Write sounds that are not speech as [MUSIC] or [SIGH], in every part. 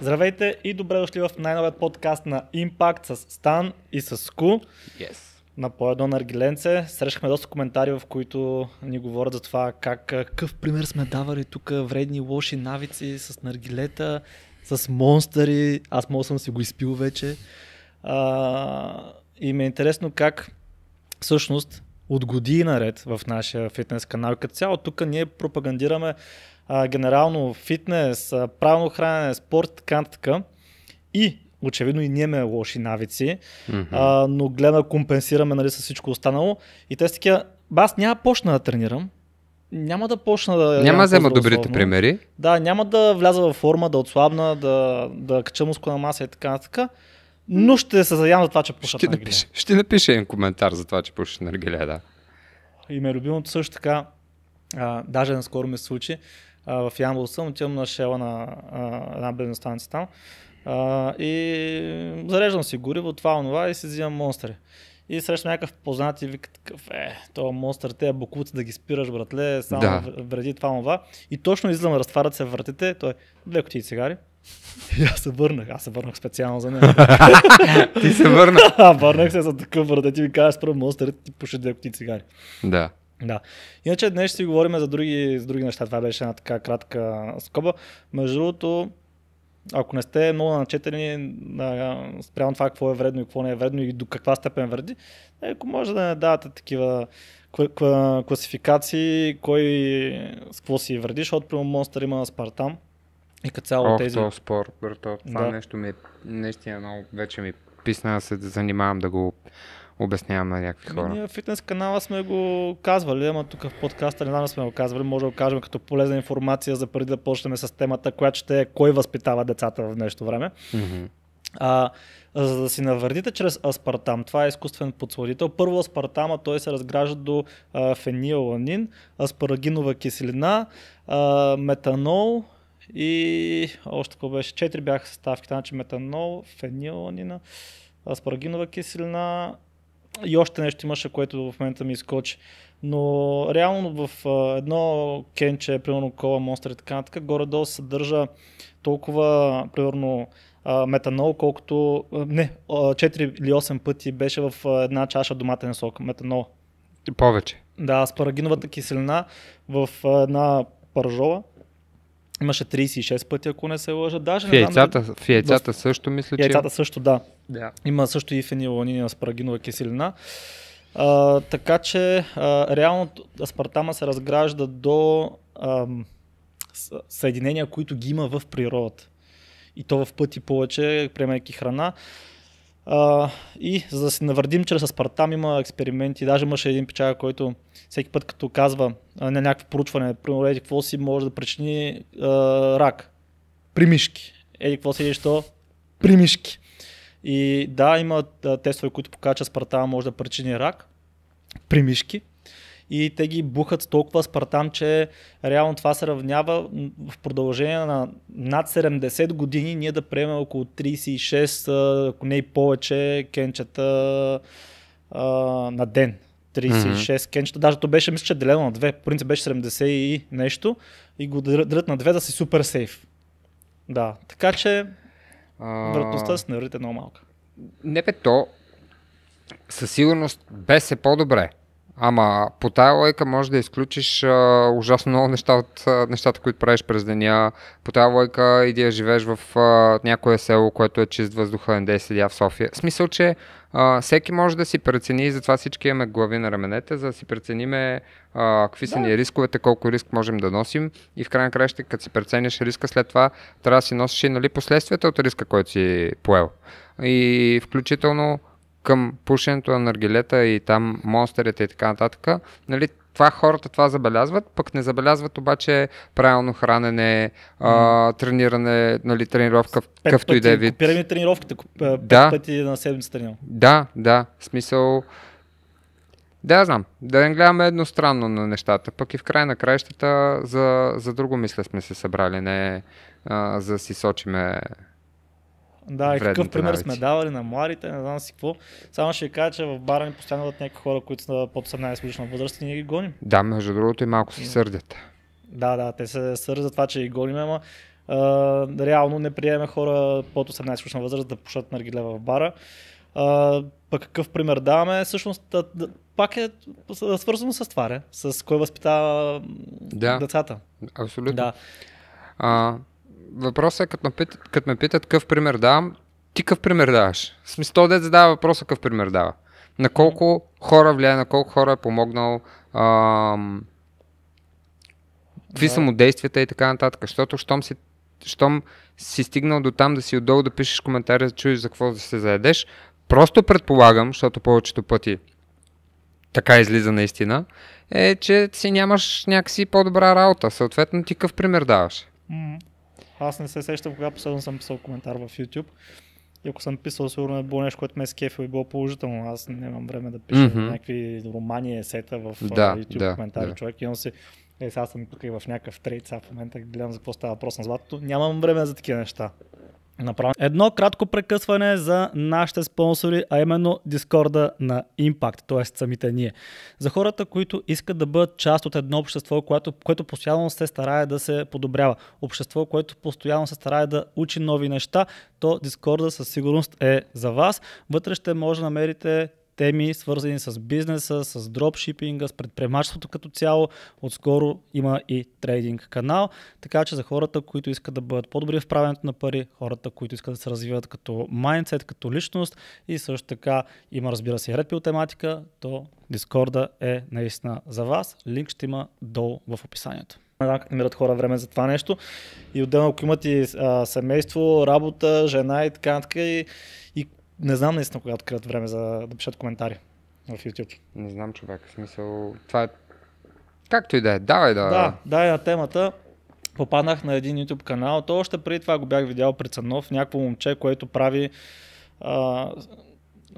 Здравейте и добре дошли в най-новият подкаст на Impact с Стан и с Ку. Yes. На по едно наргиленце срещахме доста коментари, в които ни говорят за това как какъв пример сме давали тук, вредни лоши навици с наргилета, с монстъри, аз мога съм си го изпил вече. А, и ми е интересно как всъщност от години наред в нашия фитнес канал. Като цяло тук ние пропагандираме а, генерално фитнес, а, правилно хранене, спорт, така, така. И очевидно и ние имаме лоши навици, mm-hmm. а, но гледа компенсираме нали, с всичко останало. И те са такива, аз няма почна да тренирам, няма да почна да. Няма да взема добрите примери. Да, няма да вляза във форма, да отслабна, да, да кача мускулна маса и така нататък. Но ще се заявам за това, че пушат ще Напише, ще напише един коментар за това, че пушат на да. И ме любимото също така, а, даже наскоро ми се случи, а, в Ямбол съм, отивам на шела на една бензиностанция там а, и зареждам си гориво, това, онова и си взимам монстри. И срещам някакъв познат и вика такъв, е, то монстър, те букуци да ги спираш, братле, само да. вреди това, това. И точно излизам, разтварят се вратите, той, две кутии цигари, [LAUGHS] и аз се върнах. Аз се върнах специално за нея. [LAUGHS] ти се върна. А, [LAUGHS] върнах се за такъв врата. Ти ми кажеш, спра монстър, ти пуши две кутии цигари. Да. Да. Иначе днес ще си говорим за други, за други неща. Това беше една така кратка скоба. Между другото, ако не сте много начетени да, спрямо това какво е вредно и какво не е вредно и до каква степен вреди, е, ако може да не давате такива класификации, кой с какво си вреди, защото прямо Монстър има на Спартан и като цяло Ох, тези... Ох, спор, брато. Това да. нещо ми, е много вече ми писна да се занимавам да го обяснявам на някакви хора. Ние фитнес канала сме го казвали, ама тук в подкаста не знам сме го казвали. Може да го кажем като полезна информация за преди да почнем с темата, която ще е кой възпитава децата в днешно време. Mm-hmm. А, за да си навредите чрез аспартам, това е изкуствен подсладител. Първо аспартама, той се разгражда до а, фениланин, аспарагинова киселина, а, метанол и още какво беше, четири бяха съставки. значи метанол, фениланина, аспарагинова киселина, и още нещо имаше, което в момента ми изкочи. Но реално в едно кенче, примерно кола, монстър и така нататък, горе-долу съдържа толкова, примерно, метанол, колкото, не, 4 или 8 пъти беше в една чаша доматен сок, метанол. Повече. Да, спарагиновата киселина в една пържола Имаше 36 пъти, ако не се лъжа. Даже в яйцата, не знам, в яйцата също мисля, че... Яйцата също, да. Yeah. Има също и фенилонини аспарагинова киселина. А, така че, а, реално аспартама се разгражда до а, съединения, които ги има в природата. И то в пъти повече, приемайки храна. А, и за да си навърдим чрез аспартам има експерименти. Даже имаше един печага, който всеки път като казва на някакво поручване, примерно еди какво си може да причини а, рак. При мишки. Еди какво си що? При мишки. И да, има тестове, които показват, че може да причини рак при мишки, и те ги бухат с толкова спартан, че реално това се равнява в продължение на над 70 години ние да приемем около 36, ако не и повече, кенчета а, на ден. 36 mm-hmm. кенчета. Даже то беше, мисля, че делено на две. По принцип беше 70 и нещо. И го дадат на две да си супер сейф. Да. Така че вероятността с нервите е много малка. Не бе, то със сигурност без е по-добре. Ама по тая лойка може да изключиш а, ужасно много неща от а, нещата, които правиш през деня. По тая лойка иди да живееш в а, някое село, което е чист въздуха ден седя в София. В смисъл, че а, всеки може да си прецени, и затова всички имаме глави на раменете, за да си прецениме а, какви са ни рисковете, колко риск можем да носим и в крайна краща, като си прецениш риска, след това трябва да си носиш и нали, последствията от риска, който си поел. И включително към пушенето на наргилета и там монстерите и така нататък, нали, това хората това забелязват, пък не забелязват обаче правилно хранене, а, трениране, нали, тренировка, какъвто и да е вид. Копираме тренировките, куп, да. пъти на седмица тренирам. Да, да, в смисъл... Да, знам. Да не гледаме едностранно на нещата. Пък и в край на краищата за, за друго мисля сме се събрали, не а, за да си сочиме да, и какъв пример навици. сме давали на младите, не знам си какво. Само ще кажа, че в бара ни постоянно дадат някакви хора, които са под 18 годишна възраст и ние ги гоним. Да, между другото и малко се сърдят. Да, да, те се сърдят това, че ги гоним, ама а, реално не приемаме хора под 18 годишна възраст да пушат наргиле в бара. А, пък какъв пример даваме, всъщност да, да, пак е свързано с това, не? с кой възпитава да. децата. Абсолютно. Да. А, въпросът е, като ме питат, като ме питат какъв пример давам, ти какъв пример даваш? В смисъл, дед задава въпроса какъв пример дава. На колко хора влияе, на колко хора е помогнал, ам, какви да. са му действията и така нататък. Защото, щом си, щом си стигнал до там да си отдолу да пишеш коментари, да чуеш за какво да се заедеш, просто предполагам, защото повечето пъти така излиза наистина, е, че си нямаш някакси по-добра работа. Съответно, ти какъв пример даваш? mm аз не се сещам кога последно съм писал коментар в YouTube. И ако съм писал, сигурно е било нещо, което ме е скефило и било положително. Аз нямам време да пиша mm-hmm. някакви романи, есета в да, YouTube да, коментари. Да. Човек имам си е, сега съм тук и в някакъв трейд, сега в момента гледам за какво става въпрос на златото. Нямам време за такива неща направим едно кратко прекъсване за нашите спонсори, а именно Дискорда на Impact, т.е. самите ние. За хората, които искат да бъдат част от едно общество, което, което постоянно се старае да се подобрява, общество, което постоянно се старае да учи нови неща, то Дискорда със сигурност е за вас. Вътре ще може да намерите теми, свързани с бизнеса, с дропшипинга, с предприемачеството като цяло. Отскоро има и трейдинг канал, така че за хората, които искат да бъдат по-добри в правенето на пари, хората, които искат да се развиват като майндсет, като личност и също така има разбира се редпил ред тематика, то Дискорда е наистина за вас. Линк ще има долу в описанието. Да, как намират хора време за това нещо. И отделно, ако имат и семейство, работа, жена и така, така и, и не знам наистина кога открият време за да пишат коментари в YouTube. Не знам, човек. В смисъл, това е... Както и да е, давай да... Да, дай на темата. Попаднах на един YouTube канал. То още преди това го бях видял при Цанов. Някакво момче, което прави а,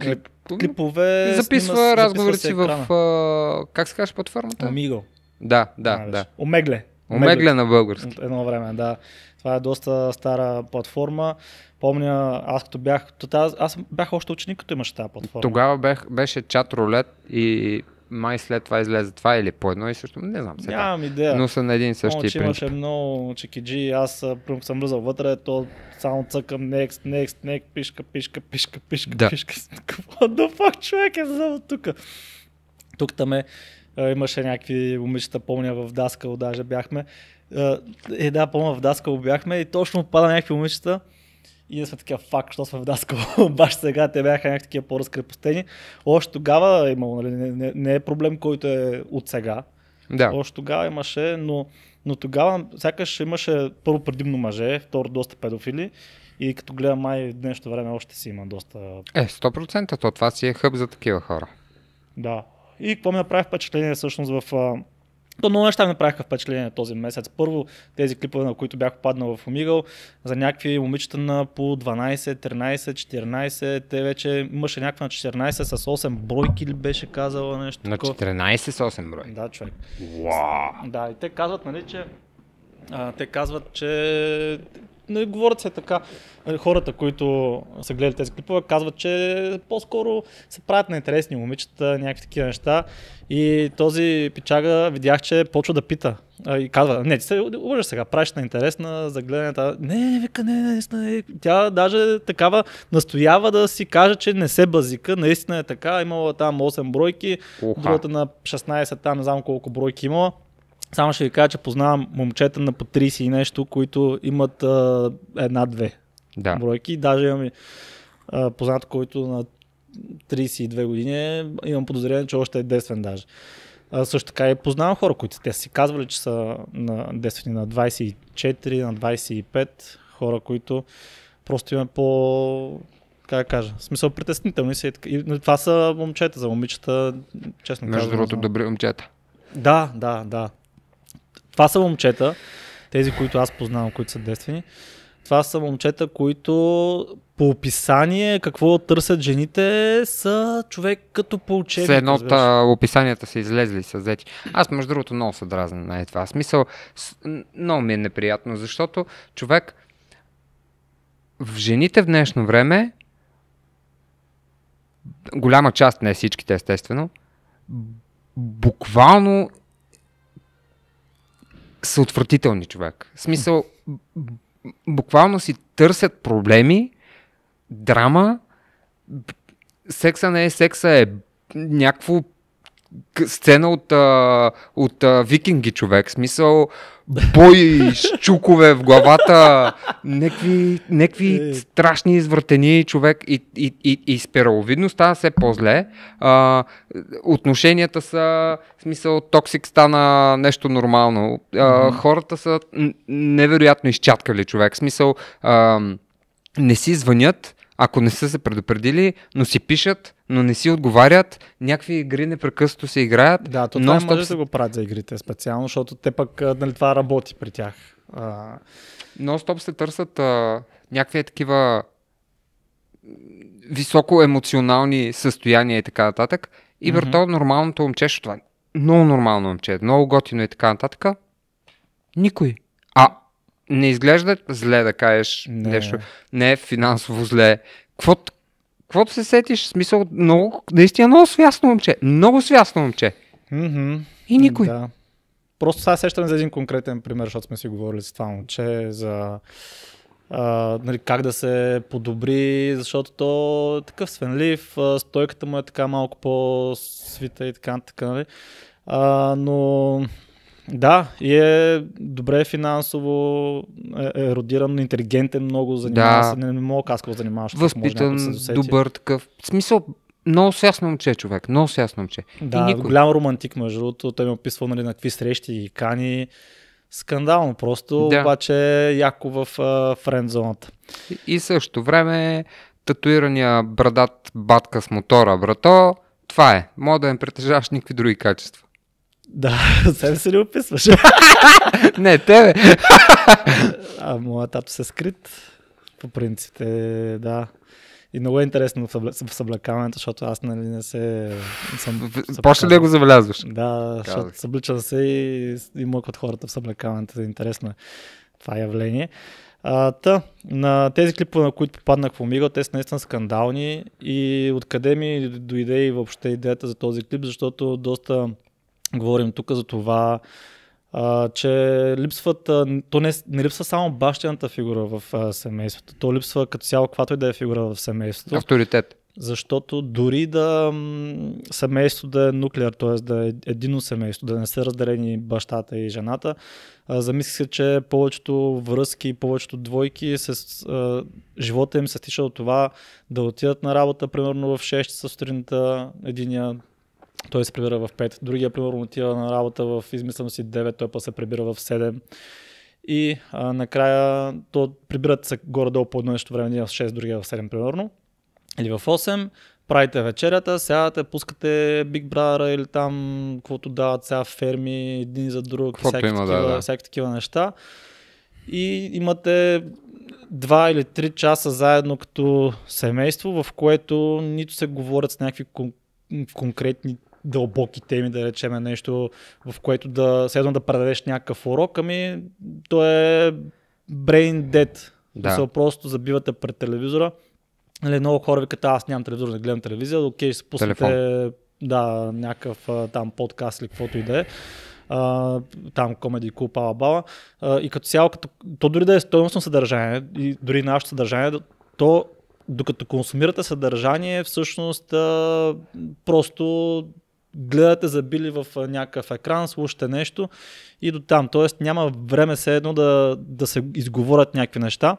Клип... клипове. Записва снима, си в... А, как се казваш платформата? Amigo. Да, да, да. Омегле. Омегле на български. Едно време, да. Това е доста стара платформа. Помня, аз като бях, аз, аз бях още ученик, като имаше тази платформа. Тогава бех, беше чат рулет и май след това излезе това или по едно и също, не знам сега. Нямам идея. Но са на един и същи принцип. имаше много чекиджи, аз примерно съм влизал вътре, то само цъкам next, next, next, пишка, пишка, пишка, пишка, да. пишка. [LAUGHS] Какво да фак човек е за тук? Тук там е, имаше някакви момичета, помня в Даскал даже бяхме Една е, да, помня в Даска бяхме и точно пада някакви момичета. И ние сме такива фак, що сме в Даскал. [LAUGHS] Баш сега те бяха някакви такива по-разкрепостени. Още тогава е имало, нали? Не, не, е проблем, който е от сега. Да. Още тогава имаше, но, но тогава сякаш имаше първо предимно мъже, второ доста педофили. И като гледам май в днешното време още си има доста... Е, 100% то това си е хъб за такива хора. Да. И какво ми направи впечатление всъщност в то много неща ми направиха впечатление този месец. Първо, тези клипове, на които бях попаднал в Омигъл, за някакви момичета на по 12, 13, 14, те вече имаше някаква на 14 с 8 бройки ли беше казала нещо. На 14 с 8 бройки? Да, човек. Wow. Да, и те казват, нали, че а, те казват, че нали, говорят се така. Нали, хората, които са гледали тези клипове, казват, че по-скоро се правят на интересни момичета, някакви такива неща. И този пичага видях, че почва да пита. И казва, не, ти се лъжеш сега, правиш на интересна за гледането. Не, вика, не, наистина. Е. Тя даже такава настоява да си каже, че не се базика, наистина е така. Имала там 8 бройки, Уха. другата на 16 там, не знам колко бройки имала. Само ще ви кажа, че познавам момчета на по 30 и нещо, които имат а, една-две да. бройки. Даже имам познат, който на 32 години е, имам подозрение, че още е детствен даже. А, също така и познавам хора, които те си казвали, че са на детствени на 24, на 25, хора, които просто имат по... Как да кажа? смисъл притеснителни са. И, това са момчета, за момичета, честно Между другото, добри момчета. Да, да, да. Това са момчета, тези, които аз познавам, които са действени, Това са момчета, които по описание какво търсят жените са човек като по учебник. Все едно от описанията са излезли, са взети. Аз между другото много се дразна на е това. това. Смисъл, много ми е неприятно, защото човек в жените в днешно време голяма част, не всичките естествено, буквално са отвратителни, човек. В смисъл, буквално си търсят проблеми, драма, секса не е секса, е някакво сцена от, а, от а, викинги човек. Смисъл, бой, щукове в главата, некви, е. страшни извратени човек и, и, и, и спираловидно става все по-зле. А, отношенията са, в смисъл, токсик стана нещо нормално. А, хората са невероятно изчаткали човек. В смисъл, а, не си звънят, ако не са се предупредили, но си пишат, но не си отговарят, някакви игри непрекъснато се играят. Да, то това може да го правят за игрите специално, защото те пък нали, това работи при тях. но стоп се търсят а, някакви такива високо емоционални състояния и така нататък. И mm-hmm. върто нормалното момче, това е много нормално момче, много готино и така нататък. Никой не изглежда зле да кажеш не. нещо. Не е финансово зле. Квото се сетиш, смисъл, много, наистина много свясно момче. Много свясно момче. Mm-hmm. И никой. Да. Просто сега сещам за един конкретен пример, защото сме си говорили с това момче, за а, нали, как да се подобри, защото то е такъв свенлив, стойката му е така малко по-свита и така, така нали. А, но да, и е добре финансово, е, е родиран, интелигентен, много занимава да. се, не, не мога аз да занимаваш. Възпитан, може, да добър такъв. В смисъл, много сясно момче, е човек, много сясно момче. Да, и никой... голям романтик, между другото, той ми описва нали, на какви срещи и кани. Скандално просто, да. обаче е яко в френдзоната. И, и също време татуирания брадат батка с мотора, брато, това е. Мога да не притежаваш никакви други качества. Да, [LAUGHS] себе се ли описваш? [LAUGHS] не, тебе. [LAUGHS] а моят тато се е скрит. По принцип, е, да. И много е интересно в съблекаването, защото аз нали не се... Съм, Почна ли да го забелязваш? Да, Казах. защото събличам се и, и мък от хората в съблекаването Е интересно това явление. А, та, на тези клипове, на които попаднах в Омига, те са наистина скандални и откъде ми дойде и въобще идеята за този клип, защото доста Говорим тук за това, а, че липсват, а, то не, не липсва само бащената фигура в а, семейството, то липсва като цяло каквато и да е фигура в семейството. Авторитет. Защото дори да семейство да е нуклеар, т.е. да е едино семейство, да не са разделени бащата и жената, а, замислих се, че повечето връзки, повечето двойки, с, а, живота им се стиша от това да отидат на работа, примерно в 6 часа сутринта, единия той се прибира в 5. Другия, примерно, отива на работа в, измислено си, 9, той па се прибира в 7. И а, накрая то прибират се горе-долу по едно нещо време, един в 6, другия в 7, примерно. Или в 8 правите вечерята, сядате, пускате Big Brother или там, каквото дават сега ферми, един за друг, всякакви всяки, има, такива, да, да. всяки такива неща. И имате два или три часа заедно като семейство, в което нито се говорят с някакви кон- конкретни дълбоки теми, да речем е нещо, в което да следвам да предадеш някакъв урок, ами то е brain dead. Да. се просто забивате пред телевизора. Нали, много хора викат, аз нямам телевизор, не гледам телевизия, окей, ще спуснете Телефон. да, някакъв там подкаст или каквото и да е. Uh, там комеди клуб, ала и като цяло, като, то дори да е стоеностно съдържание, и дори нашето съдържание, то докато консумирате съдържание, всъщност uh, просто гледате забили в някакъв екран, слушате нещо и до там. Тоест няма време все едно да, да се изговорят някакви неща.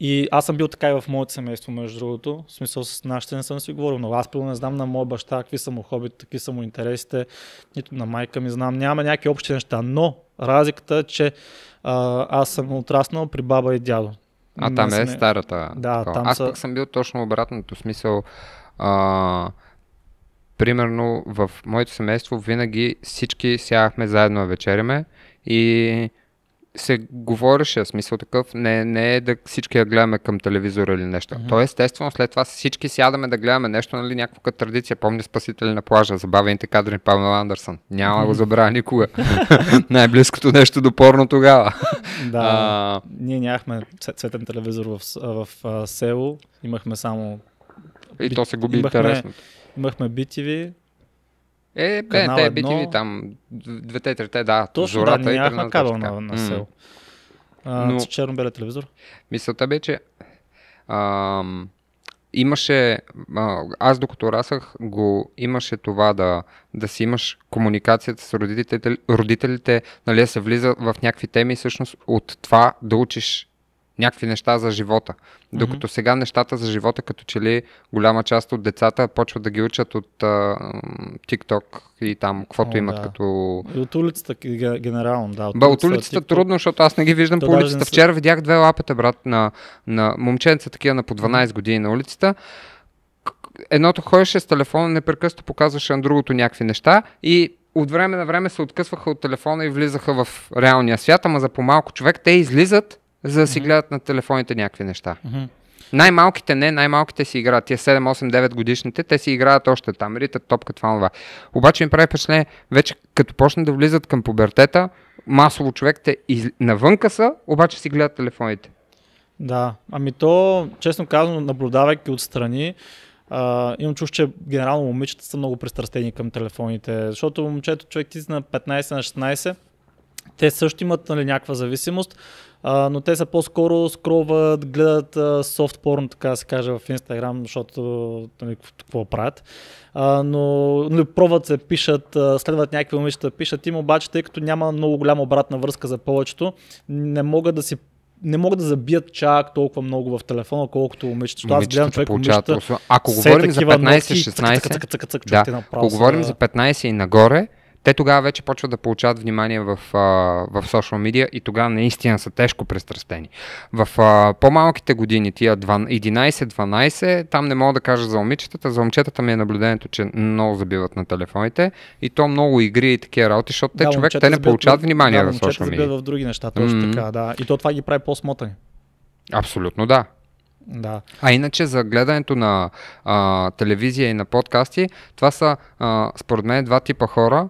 И аз съм бил така и в моето семейство, между другото. В смисъл с нашите не съм си говорил, но аз първо не знам на моя баща какви са му хобите, какви са му интересите, нито на майка ми знам. Нямаме някакви общи неща, но разликата е, че а, аз съм отраснал при баба и дядо. А там не е сме... старата. Да, такова. там аз са... пък съм бил точно обратното смисъл. А примерно в моето семейство винаги всички сядахме заедно да вечеряме и се говореше, смисъл такъв, не, не е да всички я гледаме към телевизора или нещо. Mm-hmm. То естествено след това всички сядаме да гледаме нещо, нали, някаква традиция. Помня спасители на плажа, забавените кадри на Павел Андерсън. Няма mm-hmm. го забравя никога. [LAUGHS] Най-близкото нещо до порно тогава. да, а... ние нямахме цветен телевизор в, в, в село, имахме само... И то се губи имахме... интересно Имахме BTV. Е, БНТ, BTV там, двете, трете, да. Точно, Зората, да, нямахме кабел на, на село. Но, черно-белия телевизор. Мисълта бе, че ам, имаше, а, аз докато расах, го имаше това да, да си имаш комуникацията с родителите, родителите нали, да се влиза в някакви теми всъщност от това да учиш някакви неща за живота. Докато mm-hmm. сега нещата за живота, като че ли голяма част от децата почват да ги учат от а, TikTok и там, каквото О, имат да. като... И от улицата генерално, да. От Ба, от улицата TikTok. трудно, защото аз не ги виждам То по улицата. Вчера видях две лапета, брат, на, на момченца, такива на по 12 години на улицата едното ходеше с телефона, непрекъснато показваше на другото някакви неща и от време на време се откъсваха от телефона и влизаха в реалния свят, ама за по-малко човек те излизат за да си mm-hmm. гледат на телефоните някакви неща. Mm-hmm. Най-малките не, най-малките си играят. Тия 7-8-9 годишните, те си играят още там, ритат топка, това, това. Обаче ми прави впечатление, вече като почнат да влизат към пубертета, масово те из... навънка са, обаче си гледат телефоните. Да, ами то, честно казано, наблюдавайки отстрани, Uh, имам чуш, че генерално момичета са много пристрастени към телефоните, защото момчето човек ти на 15 на 16, те също имат нали, някаква зависимост, а, но те са по-скоро скроват, гледат а, софт така се каже, в Инстаграм, защото какво правят. А, но нали, пробват се, пишат, следват някакви момичета, пишат им, обаче тъй като няма много голяма обратна връзка за повечето, не могат да си не могат да забият чак толкова много в телефона, колкото момичета. Аз гледам човек момичета. Ако говорим за 15-16, да, ако говорим за 15 и нагоре, те тогава вече почват да получават внимание в, а, в social media и тогава наистина са тежко престрастени. В а, по-малките години, тия 11-12, там не мога да кажа за момичетата, за момчетата ми е наблюдението, че много забиват на телефоните и то много игри и такива работи, защото да, те човек, те не получават в... внимание да, в social media. в други неща, точно mm-hmm. така, да. И то това ги прави по-смотани. Абсолютно да. Да. А иначе за гледането на а, телевизия и на подкасти, това са а, според мен два типа хора,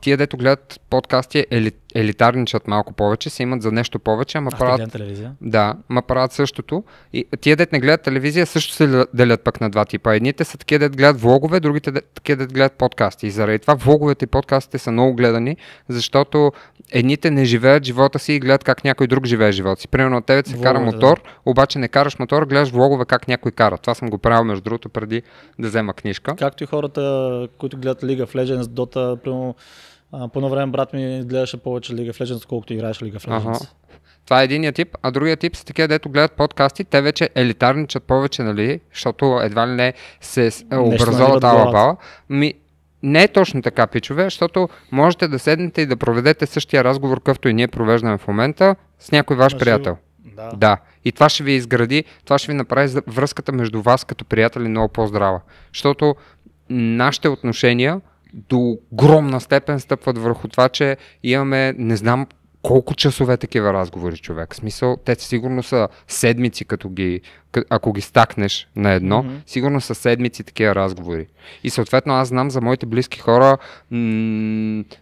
тия дето гледат подкасти е елит, елитарничат малко повече, се имат за нещо повече, ама правят... телевизия. Да, ма правят същото. И тия дет не гледат телевизия, също се делят пък на два типа. Едните са такива дет гледат влогове, другите такива дет гледат подкасти. И заради това влоговете и подкастите са много гледани, защото едните не живеят живота си и гледат как някой друг живее живота си. Примерно от тебе се кара мотор, да. обаче не караш мотор, гледаш влогове как някой кара. Това съм го правил между другото преди да взема книжка. Както и хората, които гледат Лига в Legends, Dota, примерно а, по едно време брат ми гледаше повече Лига в Legends, колкото играеше Лига в Legends. Ага. Това е единия тип, а другия тип са такива, дето гледат подкасти, те вече елитарничат повече, нали, защото едва ли не се е образуват тази бала. Ми, не е точно така, пичове, защото можете да седнете и да проведете същия разговор, какъвто и ние провеждаме в момента, с някой ваш а приятел. Да. да. И това ще ви изгради, това ще ви направи връзката между вас като приятели много по-здрава. Защото нашите отношения до огромна степен стъпват върху това, че имаме, не знам колко часове такива разговори, човек. В смисъл, те сигурно са седмици, като ги, ако ги стакнеш на едно, mm-hmm. сигурно са седмици такива разговори. И съответно аз знам за моите близки хора м-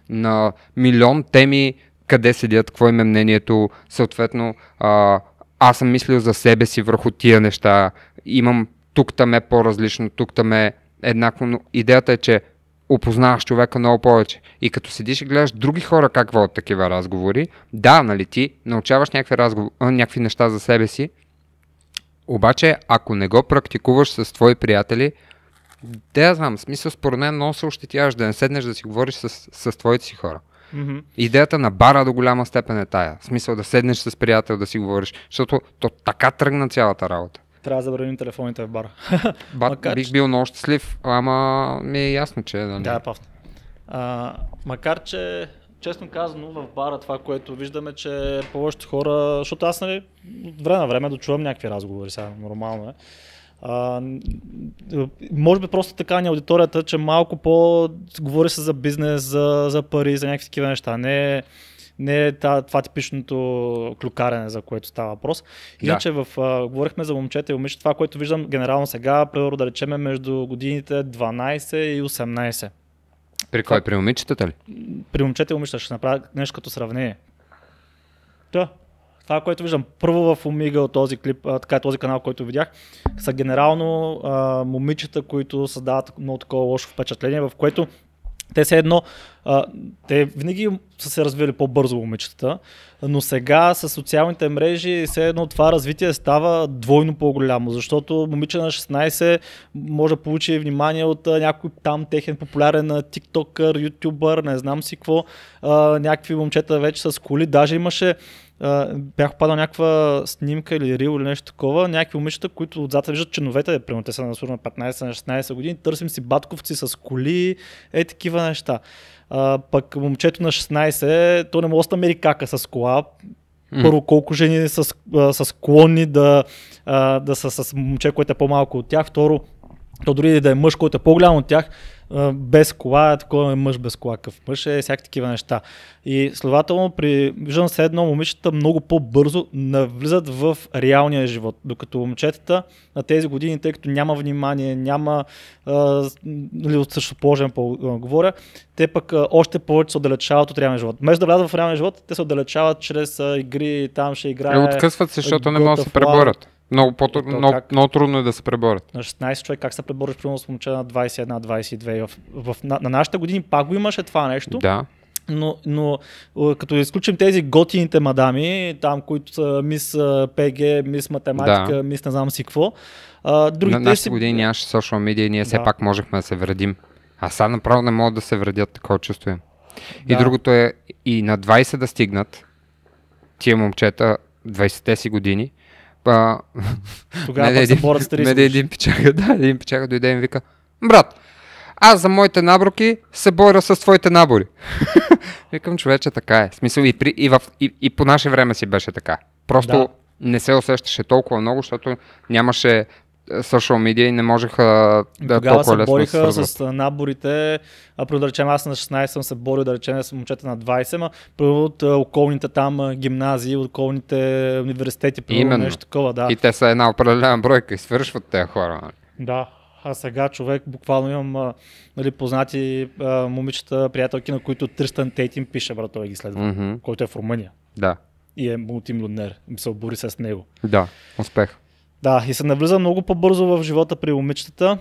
на милион теми, къде седят, какво им е мнението, съответно а, аз съм мислил за себе си върху тия неща, имам тук там е по-различно, тук там е еднакво, но идеята е, че опознаваш човека много повече. И като седиш и гледаш други хора как водят такива разговори, да, нали ти научаваш някакви, разговор, някакви неща за себе си, обаче ако не го практикуваш с твои приятели, да я знам, смисъл според мен много се ощетяваш да не седнеш да си говориш с, с твоите си хора. Mm-hmm. Идеята на бара до голяма степен е тая. смисъл да седнеш с приятел да си говориш, защото то така тръгна цялата работа. Трябва да забравим телефоните в бара. [LAUGHS] Бат, макар, бих бил много щастлив, ама ми е ясно, че е. Нали? Да, да пафно. А, макар, че честно казано в бара това, което виждаме, че повечето хора, защото аз нали, време на време дочувам някакви разговори, сега нормално е. А, може би просто така ни е аудиторията, че малко по говори се за бизнес, за, за пари, за някакви такива неща. Не не е това типичното клюкарене, за което става въпрос. Иначе да. в, а, говорихме за момчета и момичета, това, което виждам генерално сега, примерно да речем между годините 12 и 18. При кой? При момичетата ли? При момчета и момичета ще направя нещо като сравнение. Да, това, което виждам първо в Омига от този клип, а, така този канал, който видях, са генерално а, момичета, които създават много такова лошо впечатление, в което те са едно, а, те винаги са се развили по-бързо момичетата, но сега с социалните мрежи все едно това развитие става двойно по-голямо, защото момиче на 16 може да получи внимание от а, някой там техен популярен тиктокър, ютубър, не знам си какво. А, някакви момчета вече с коли, даже имаше бях падал някаква снимка или рил или нещо такова, някакви момичета, които отзад виждат чиновете, примерно те са на 15-16 години, търсим си батковци с коли, е такива неща. А, пък момчето на 16, то не може да намери кака с кола, първо, колко жени са, са склонни да, да са с момче, което е по-малко от тях. Второ, то дори да е мъж, който е по-голям от тях, без кола, такова е мъж без кола, къв мъж е, всякакви такива неща. И следователно при виждам се едно момичета много по-бързо навлизат в реалния живот, докато момчетата на тези години, тъй като няма внимание, няма нали, от положен по говоря, те пък още повече се отдалечават от реалния живот. Между да влязат в реалния живот, те се отдалечават чрез игри, там ще играят. Откъсват се, защото не могат да се преборят. Много, по- но, как... много трудно е да се преборят. На 16 човек как се пребориш примерно с момче на 21-22? В, в, на, на нашите години пак го имаше това нещо. Да. Но, но като изключим тези готините мадами, там, които са мис ПГ, мис математика, да. мис не знам си какво, а, другите на нашите си... години нямаше социал медиа и ние да. все пак можехме да се вредим. А сега направо не могат да се вредят, такова чувство им. Да. И другото е и на 20 да стигнат тия момчета, 20-те си години, а, Тогава пък един, се борят с един печага, да, един печага дойде и вика, брат, аз за моите наброки се боря с твоите набори. [LAUGHS] Викам, човече, така е. Смисъл и, при, и, в, и, и по наше време си беше така. Просто да. не се усещаше толкова много, защото нямаше социал медиа и не можеха да Тогава толкова се бориха да с наборите, а да речем аз на 16 съм се борил да речем с момчета на 20, ма от околните там гимназии, от околните университети, примерно нещо такова, да. И те са една определена бройка и свършват тези хора. Нали? Да, а сега човек, буквално имам нали, познати а, момичета, приятелки, на които Тристан Тейтин им пише, брат, той ги следва, mm-hmm. който е в Румъния. Да. И е мултимилионер. Се обори с него. Да, успех. Да, и се навлиза много по-бързо в живота при момичетата.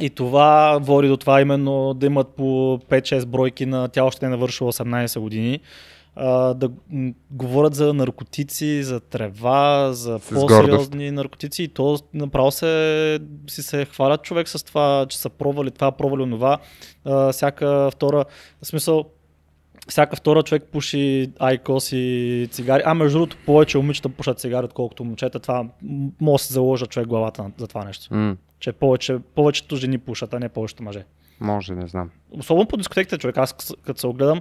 И това води до това именно да имат по 5-6 бройки на тя още не е навършила 18 години. А, да говорят за наркотици, за трева, за по-сериозни наркотици и то направо се, си се хвалят човек с това, че са провали това, провали онова. А, всяка втора, в смисъл, всяка втора човек пуши айкос и цигари. А между другото, повече момичета пушат цигари, отколкото момчета. Това може да се заложа човек главата за това нещо. Mm. Че повече, повечето жени пушат, а не повечето мъже. Може, не знам. Особено по дискотеките, човек, аз като се огледам,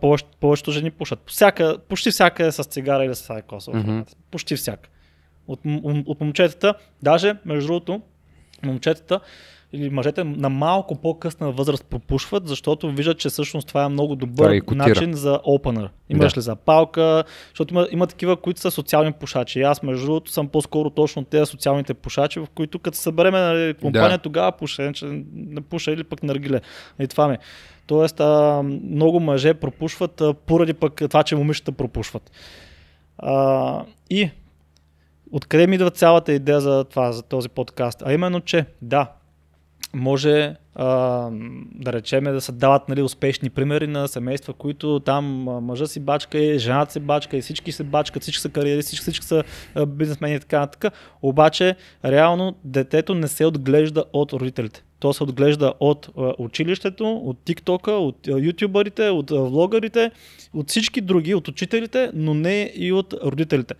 повечето, повечето жени пушат. Всяка, почти всяка е с цигара или с айкос. Mm-hmm. Почти всяка. От, от момчетата, даже между другото, момчетата, или мъжете на малко по-късна възраст пропушват, защото виждат, че всъщност това е много добър да, начин за опенър. Имаш да. ли запалка, защото има, има такива, които са социални пушачи. аз между другото съм по-скоро точно тези социалните пушачи, в които като се събереме нали, компания, да. тогава пуша, че не пуша или пък наргиле. И това ми. Тоест, а, много мъже пропушват а, поради пък това, че момичета пропушват. А, и Откъде ми идва цялата идея за това, за този подкаст? А именно, че да, може а, да речеме да се дават нали, успешни примери на семейства, които там мъжа си бачка и е, жената си бачка и всички се бачкат, всички са кариери, всички, всички са бизнесмени и така нататък. Обаче реално детето не се отглежда от родителите. То се отглежда от училището, от тиктока, от ютубърите, от влогърите, от всички други, от учителите, но не и от родителите.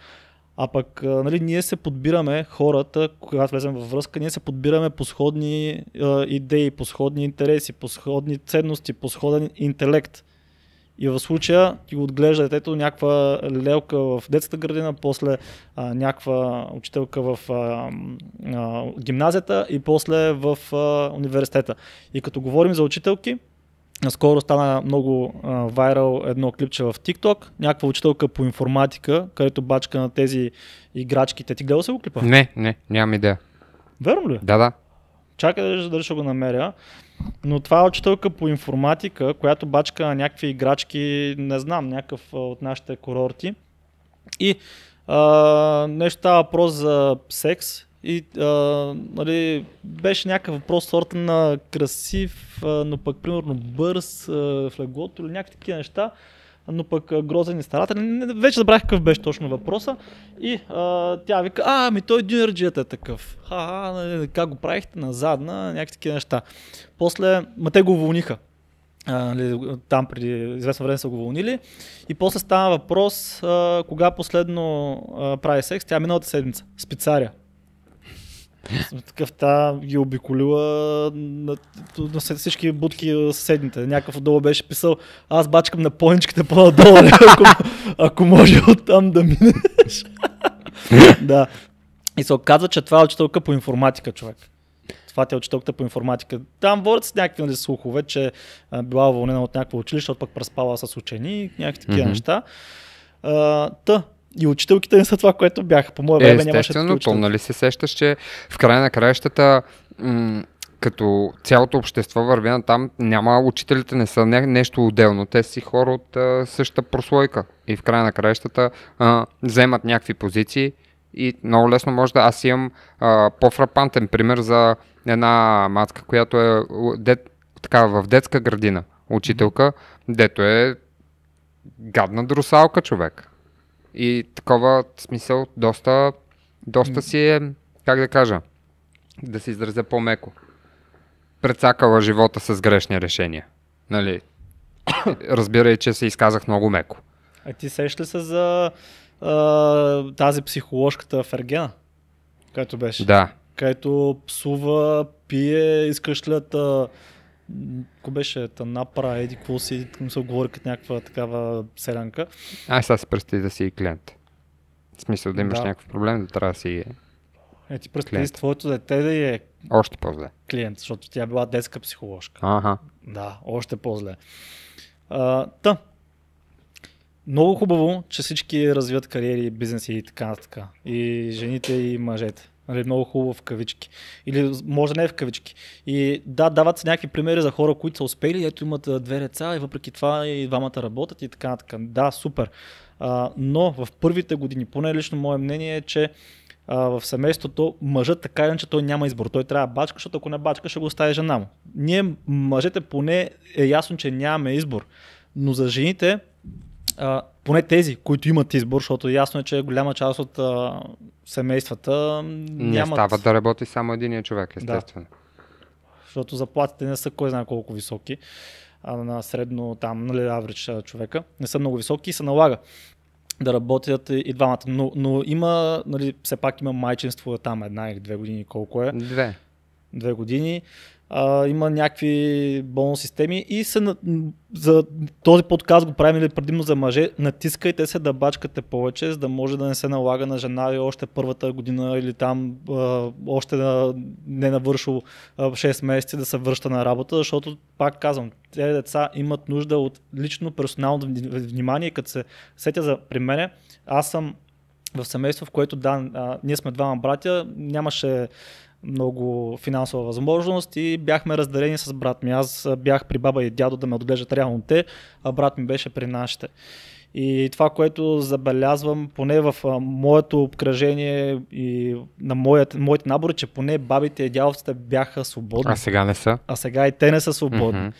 А пък нали, ние се подбираме хората, когато влезем във връзка, ние се подбираме по сходни е, идеи, по сходни интереси, по сходни ценности, по сходен интелект. И в случая ти го отглежда детето някаква лелка в детската градина, после а, някаква учителка в а, а, гимназията и после в а, университета. И като говорим за учителки, Наскоро стана много вайрал едно клипче в TikTok, някаква учителка по информатика, където бачка на тези играчките. Ти гледал се го клипа? Не, не, нямам идея. Верно ли? Да, да. Чакай да, ще го намеря. Но това е учителка по информатика, която бачка на някакви играчки, не знам, някакъв от нашите курорти. И а, нещо става въпрос за секс. И а, нали, беше някакъв въпрос сорта на красив, но пък примерно бърз в леглото или някакви такива неща, но пък грозен и старата. Вече забравих какъв беше точно въпроса. И а, тя вика, а, ми той дюнерджията е такъв. Ха, а, нали, нали, как го правихте назадна, някакви такива неща. После, ма те го уволниха. Нали, там преди известно време са го уволнили. И после става въпрос, а, кога последно а, прави секс. Тя миналата седмица. Спицаря такъв та ги обиколила на, на всички будки съседните. Някакъв отдолу беше писал, аз бачкам на поничките по-надолу, [LAUGHS] ако, ако може оттам да минеш. [LAUGHS] да. И се оказва, че това е учителка по информатика, човек. Това ти е учителката по информатика. Там водят с някакви нали, слухове, че а, била вълнена от някакво училище, от пък преспала с учени, и някакви такива mm-hmm. неща. А, та, и учителките не са това, което бяха. По мое време Естествено, нямаше такива учителки. нали се сещаш, че в края на краищата м- като цялото общество върви на там, няма учителите не са не, нещо отделно. Те си хора от а, същата прослойка. И в края на краищата а, вземат някакви позиции и много лесно може да... Аз имам а, по-фрапантен пример за една матка, която е дет, така, в детска градина. Учителка, дето е гадна друсалка човек. И такова смисъл доста, доста си е, как да кажа, да се изразя по-меко. Прецакала живота с грешни решения. Нали? [COUGHS] Разбирай, че се изказах много меко. А ти сеща ли се за а, тази психоложката Фергена, която беше? Да. Където псува, пие, изкъшлята ако беше Танапра, еди, какво си, му се говори като някаква такава селянка. Ай, сега се представи да си клиент. В смисъл да имаш да. някакъв проблем, да трябва да си е, ти представи с твоето дете да е още по-зле. клиент, защото тя е била детска психоложка. Ага. Да, още по-зле. А, та, много хубаво, че всички развиват кариери, бизнеси и така така. И жените, и мъжете. Нали, много хубаво в кавички. Или може да не е в кавички. И да, дават се някакви примери за хора, които са успели, ето имат две деца и въпреки това и двамата работят и така нататък. Да, супер. А, но в първите години, поне лично мое мнение е, че а, в семейството мъжът така че той няма избор. Той трябва бачка, защото ако не бачка, ще го остави жена му. Ние мъжете поне е ясно, че нямаме избор. Но за жените а, поне тези, които имат избор, защото ясно е, че голяма част от а, семействата нямат... Не става да работи само един човек, естествено. Да. Защото заплатите не са кой знае колко високи, а на средно там, нали, аврич човека, не са много високи и се налага да работят и двамата. Но, но има, нали, все пак има майчинство там една или две години, колко е. Две. Две години а, има някакви бонус системи и се, за този подкаст го правим или предимно за мъже, натискайте се да бачкате повече, за да може да не се налага на жена ви още първата година или там а, още на, не навършил 6 месеца да се връща на работа, защото пак казвам, тези деца имат нужда от лично персонално внимание, като се сетя за при мене, аз съм в семейство, в което да, а, ние сме двама братя, нямаше много финансова възможност и бяхме разделени с брат ми. Аз бях при баба и дядо да ме отглеждат реално те, а брат ми беше при нашите. И това, което забелязвам поне в моето обкръжение и на моят, моите набори, че поне бабите и дядовците бяха свободни. А сега не са. А сега и те не са свободни. Mm-hmm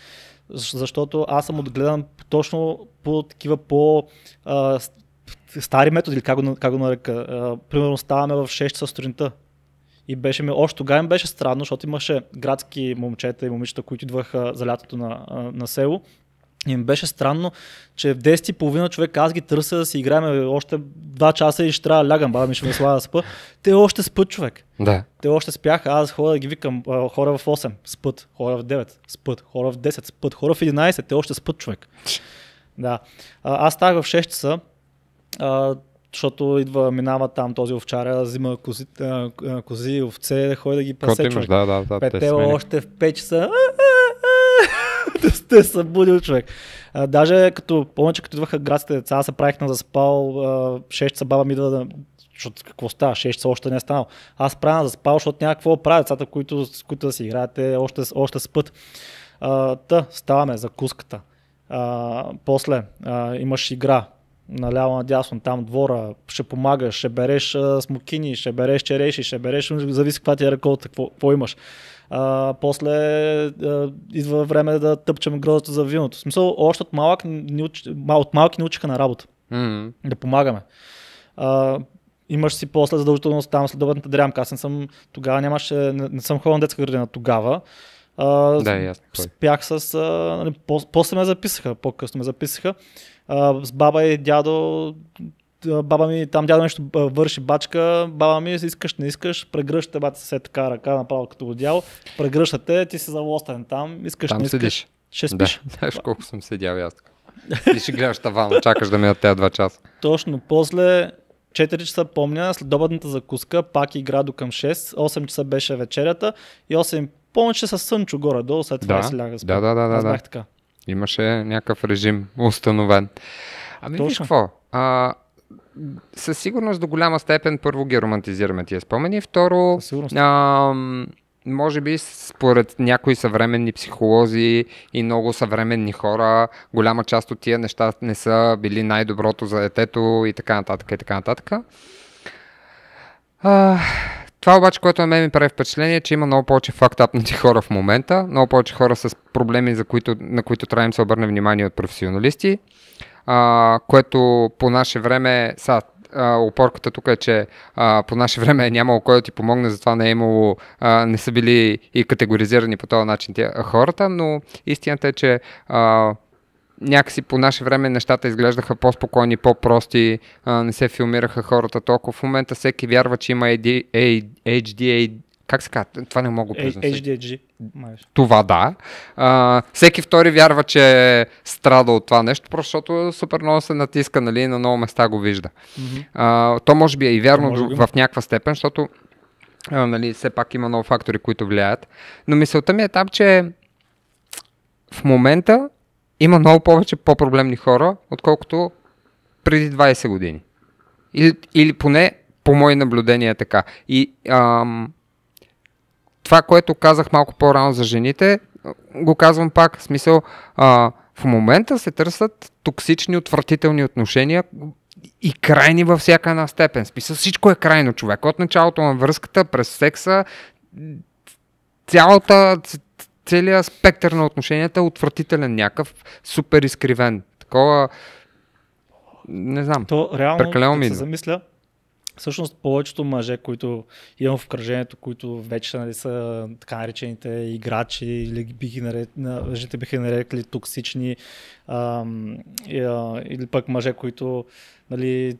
защото аз съм отгледан точно по такива по а, стари методи, как го, как го нарека. А, примерно ставаме в 6 часа сутринта, и беше ми, още тогава им беше странно, защото имаше градски момчета и момичета, които идваха за лятото на, на село. И им беше странно, че в 10 и половина човек аз ги търся да си играем още 2 часа и ще трябва да лягам, баба ми ще ме слага да спа. Те още спът човек. Да. Те още спяха, аз хора да ги викам хора в 8, спът, хора в 9, спът, хора в 10, спът, хора в 11, те още спът човек. Да. А, аз ставах в 6 часа, а, защото идва, минава там този овчаря, взима кози, кози овце, ходи да ги пасе човек. Да, да, да, Петела още в 5 часа. [LAUGHS] Те сте събудил човек. А, даже като помня, че като идваха градските деца, аз се правих на заспал, 6 часа баба ми идва да, защото какво става, 6 часа още не е станало. Аз правя за спал, защото няма какво правя децата, които, с които да си играете, още, още спът. А, та, ставаме, закуската. А, после а, имаш игра, наляво надясно, там двора, ще помагаш, ще береш а, смокини, ще береш череши, ще береш, зависи каква ти е реколта, какво, какво имаш. А, после а, идва време да тъпчем грозата за виното. В смисъл, още от, малък, ни уч... от малки ни учиха на работа. Mm-hmm. Да помагаме. А, имаш си после задължителност там след обедната дрямка. Аз не съм, тогава нямаше, не, не съм ходил на детска градина тогава. А, да, ясно. Спях с... А, нали, после ме записаха, по-късно ме записаха а, с баба и дядо баба ми, там дядо нещо върши бачка, баба ми, искаш, не искаш, прегръща бата се така ръка, направо като го дял, прегръщате, ти си залостен там, искаш, там не искаш. Ще спиш. Да, [LAUGHS] знаеш колко съм седял аз така. Ти ще гледаш тавана, [LAUGHS] чакаш да минат тези два часа. Точно, после 4 часа помня, след обедната закуска, пак игра до към 6, 8 часа беше вечерята и 8 помня, че със Сънчо горе-долу, след това да, си ляга спи. Да, да, да, да. бях така. Имаше някакъв режим установен. Ами виж какво, а, със сигурност до голяма степен първо ги романтизираме тия спомени, второ, а, може би според някои съвременни психолози и много съвременни хора, голяма част от тия неща не са били най-доброто за детето и така нататък и така нататък. А, това обаче, което на мен ми прави впечатление, е, че има много повече фактапнати хора в момента, много повече хора с проблеми, за които, на които трябва да се обърне внимание от професионалисти, а, което по наше време, са, а, опорката тук е, че а, по наше време е нямало кой да ти помогне, затова не е имало, а, не са били и категоризирани по този начин тя, хората, но истината е, че а, някакси по наше време нещата изглеждаха по-спокойни, по-прости, а, не се филмираха хората толкова. В момента всеки вярва, че има AD, AD, HD, как се казва? Това не мога да HDHD. Това да. А, всеки втори вярва, че е страда от това нещо, просто защото супер много се натиска, нали, на много места го вижда. Mm-hmm. А, то може би е и вярно в някаква степен, защото а, нали, все пак има много фактори, които влияят. Но мисълта ми е там, че в момента има много повече по-проблемни хора, отколкото преди 20 години. Или, или поне по мои наблюдения е така. И ам, това, което казах малко по-рано за жените, го казвам пак, в смисъл, а, в момента се търсят токсични, отвратителни отношения и крайни във всяка една степен. Смисъл, всичко е крайно човек. От началото на връзката, през секса, цялата, целият спектър на отношенията е отвратителен някакъв, супер изкривен. Такова, не знам, То, реално, прекалено ми се замисля, Всъщност повечето мъже, които имам в кръжението, които вече нали, са така наречените играчи или бихи нарек... мъжите биха нарекли токсични ам, и, а, или пък мъже, които нали,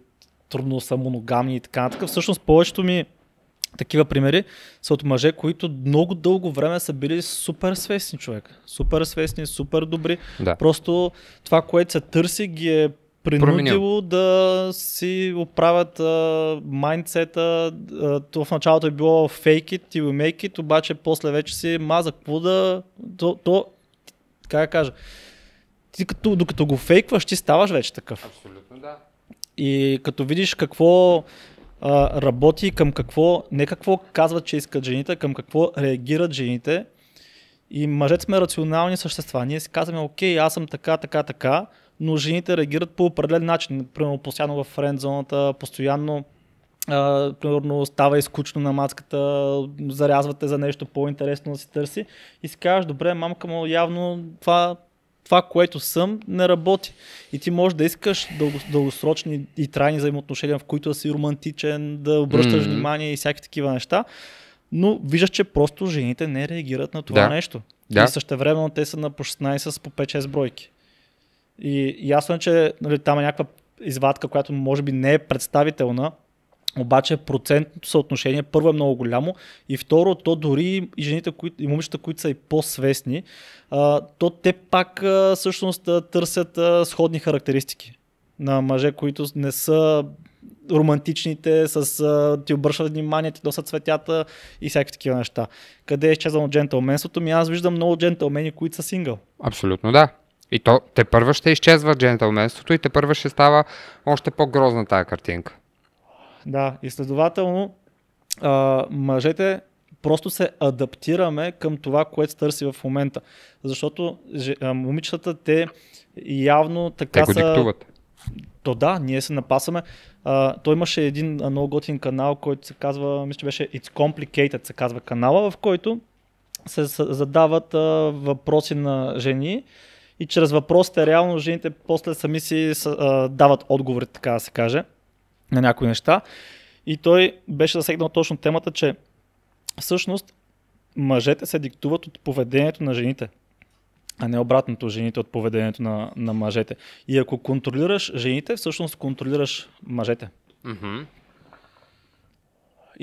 трудно са моногамни и така нататък. Всъщност повечето ми такива примери са от мъже, които много дълго време са били супер свестни човек. Супер свестни, супер добри. Да. Просто това, което се търси, ги е принудило да си оправят майндсета. А, в началото е било fake it you make it, обаче после вече си маза какво да... То, то, как да кажа, ти като, докато го фейкваш, ти ставаш вече такъв. Абсолютно, да. И като видиш какво а, работи към какво, не какво казват, че искат жените, към какво реагират жените. И мъжете сме рационални същества. Ние си казваме, окей, аз съм така, така, така, но жените реагират по определен начин. Например, постоянно в френдзоната, постоянно а, примерно става изкучно на маската, зарязвате за нещо по-интересно да си търси и си казваш, добре, мамка му явно това това, което съм, не работи. И ти можеш да искаш дълго, дългосрочни и трайни взаимоотношения, в които да си романтичен, да обръщаш mm-hmm. внимание и всякакви такива неща, но виждаш, че просто жените не реагират на това да. нещо. Да. И същевременно те са на по 16 с по 5-6 бройки. И ясно е, че нали, там е някаква извадка, която може би не е представителна, обаче процентното съотношение първо е много голямо и второ, то дори и жените които, и момичета, които са и по-свестни, а, то те пак а, всъщност търсят а, сходни характеристики на мъже, които не са романтичните, с а, ти обръщат внимание, ти носят цветята и всякакви такива неща. Къде е изчезнало джентълменството? Ми аз виждам много джентълмени, които са сингъл. Абсолютно да. И то те първа ще изчезва джентълменството и те първа ще става още по-грозна тази картинка. Да, и следователно а, мъжете просто се адаптираме към това, което се търси в момента. Защото момичетата, те явно така те го са... диктуват. То да, ние се напасаме. А, той имаше един много готин канал, който се казва, мисля, че беше It's Complicated, се казва канала, в който се задават а, въпроси на жени и чрез въпросите реално жените после сами си а, дават отговори, така да се каже на някои неща. И той беше засегнал точно темата, че всъщност мъжете се диктуват от поведението на жените, а не обратното жените от поведението на, на мъжете. И ако контролираш жените, всъщност контролираш мъжете. Mm-hmm.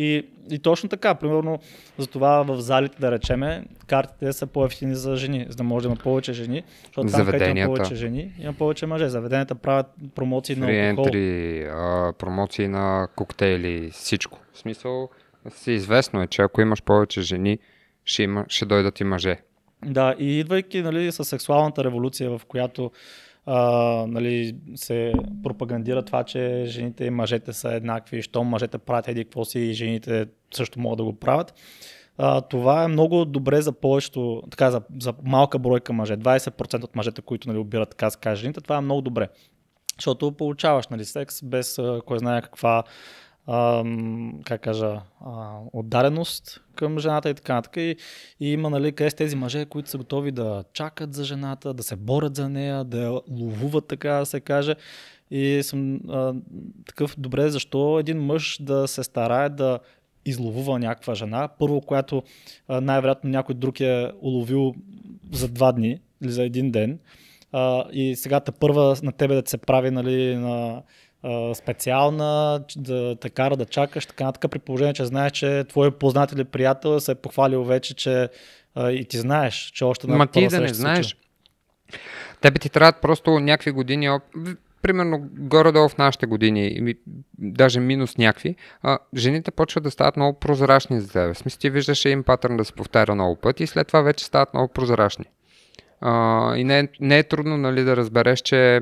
И, и точно така, примерно, за това в залите, да речеме, картите са по-ефтини за жени, за да може да има повече жени, защото там, където има повече жени, има повече мъже. Заведенията правят промоции на алкохол. Entry, а, промоции на коктейли, всичко. В смисъл, си известно е, че ако имаш повече жени, ще, има, ще дойдат и мъже. Да, и идвайки нали, с сексуалната революция, в която а, нали, се пропагандира това, че жените и мъжете са еднакви, щом мъжете правят еди какво си и жените също могат да го правят. А, това е много добре за повечето, така за, за малка бройка мъже, 20% от мъжете, които нали, обират така с жените, това е много добре. Защото получаваш нали, секс без кой знае каква а, как кажа, а, отдареност към жената и така нататък. И, и има нали, къде са тези мъже, които са готови да чакат за жената, да се борят за нея, да я ловуват, така да се каже. И съм а, такъв, добре, защо един мъж да се старае да изловува някаква жена, първо, която най-вероятно някой друг е уловил за два дни или за един ден. А, и сега те първа на тебе да се прави нали, на, специална, да те кара да чакаш, така натък, при положение, че знаеш, че твой познат или приятел се е похвалил вече, че а, и ти знаеш, че още на Ма ти да не знаеш. Тебе ти трябват просто някакви години, примерно горе-долу в нашите години, даже минус някакви, а, жените почват да стават много прозрачни за тебе. В смисъл ти виждаше им патърн да се повтаря много пъти и след това вече стават много прозрачни. А, и не, е, не е трудно нали, да разбереш, че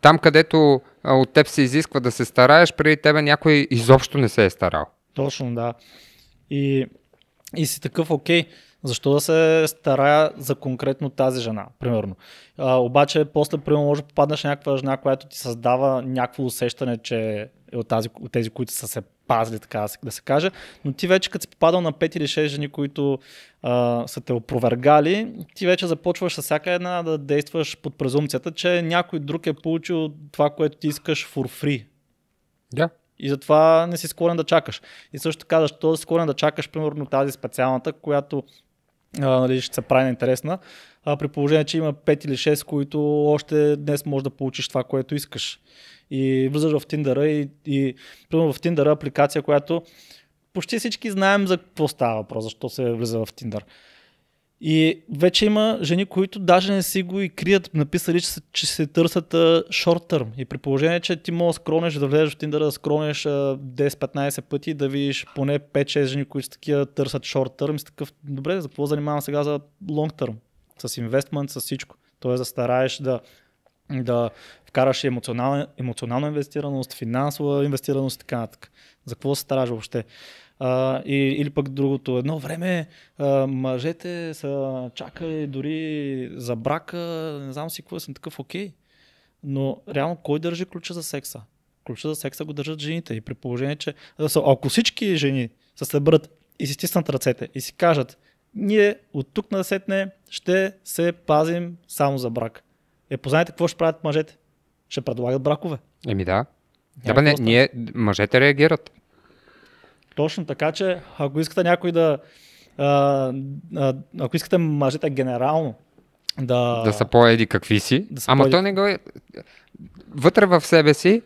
там където от теб се изисква да се стараеш, преди тебе някой изобщо не се е старал. Точно, да. И, и си такъв, окей, защо да се старая за конкретно тази жена, примерно. А, обаче, после, примерно, може да попаднеш някаква жена, която ти създава някакво усещане, че е от, тази, от тези, които са се пазли, така да се каже. Но ти вече като си попадал на 5 или 6 жени, които а, са те опровергали, ти вече започваш с всяка една да действаш под презумцията, че някой друг е получил това, което ти искаш for free. Да. Yeah. И затова не си склонен да чакаш. И също така, защо си склонен да чакаш, примерно тази специалната, която а, нали, ще се прави на интересна, а при положение, че има 5 или 6, които още днес можеш да получиш това, което искаш. И влизаш в Тиндъра и, и примерно в Тиндъра апликация, която почти всички знаем за какво става въпрос, защо се влиза в Тиндър. И вече има жени, които даже не си го и крият, написали, че, че се търсят шорт търм. И при положение, че ти можеш да скронеш, да влезеш в Тиндъра, да скронеш 10-15 пъти да видиш поне 5-6 жени, които са такива търсят шорт търм. И с такъв, добре, за какво занимавам сега за лонг търм? с инвестмент, с всичко. Тоест да стараеш да, да вкараш емоционална, емоционална инвестираност, финансова инвестираност и така нататък. За какво се стараш въобще? А, и, или пък другото. Едно време а, мъжете са чакали дори за брака, не знам си какво съм такъв окей. Но реално кой държи ключа за секса? Ключа за секса го държат жените. И при положение, че ако всички жени се съберат и си стиснат ръцете и си кажат, ние от тук на сетне ще се пазим само за брак. Е, познайте какво ще правят мъжете? Ще предлагат бракове. Еми да. Да, не, ние, мъжете реагират. Точно така, че ако искате някой да... А, а, ако искате мъжете генерално да... Да са по какви си. Да Ама то не го е... Вътре в себе си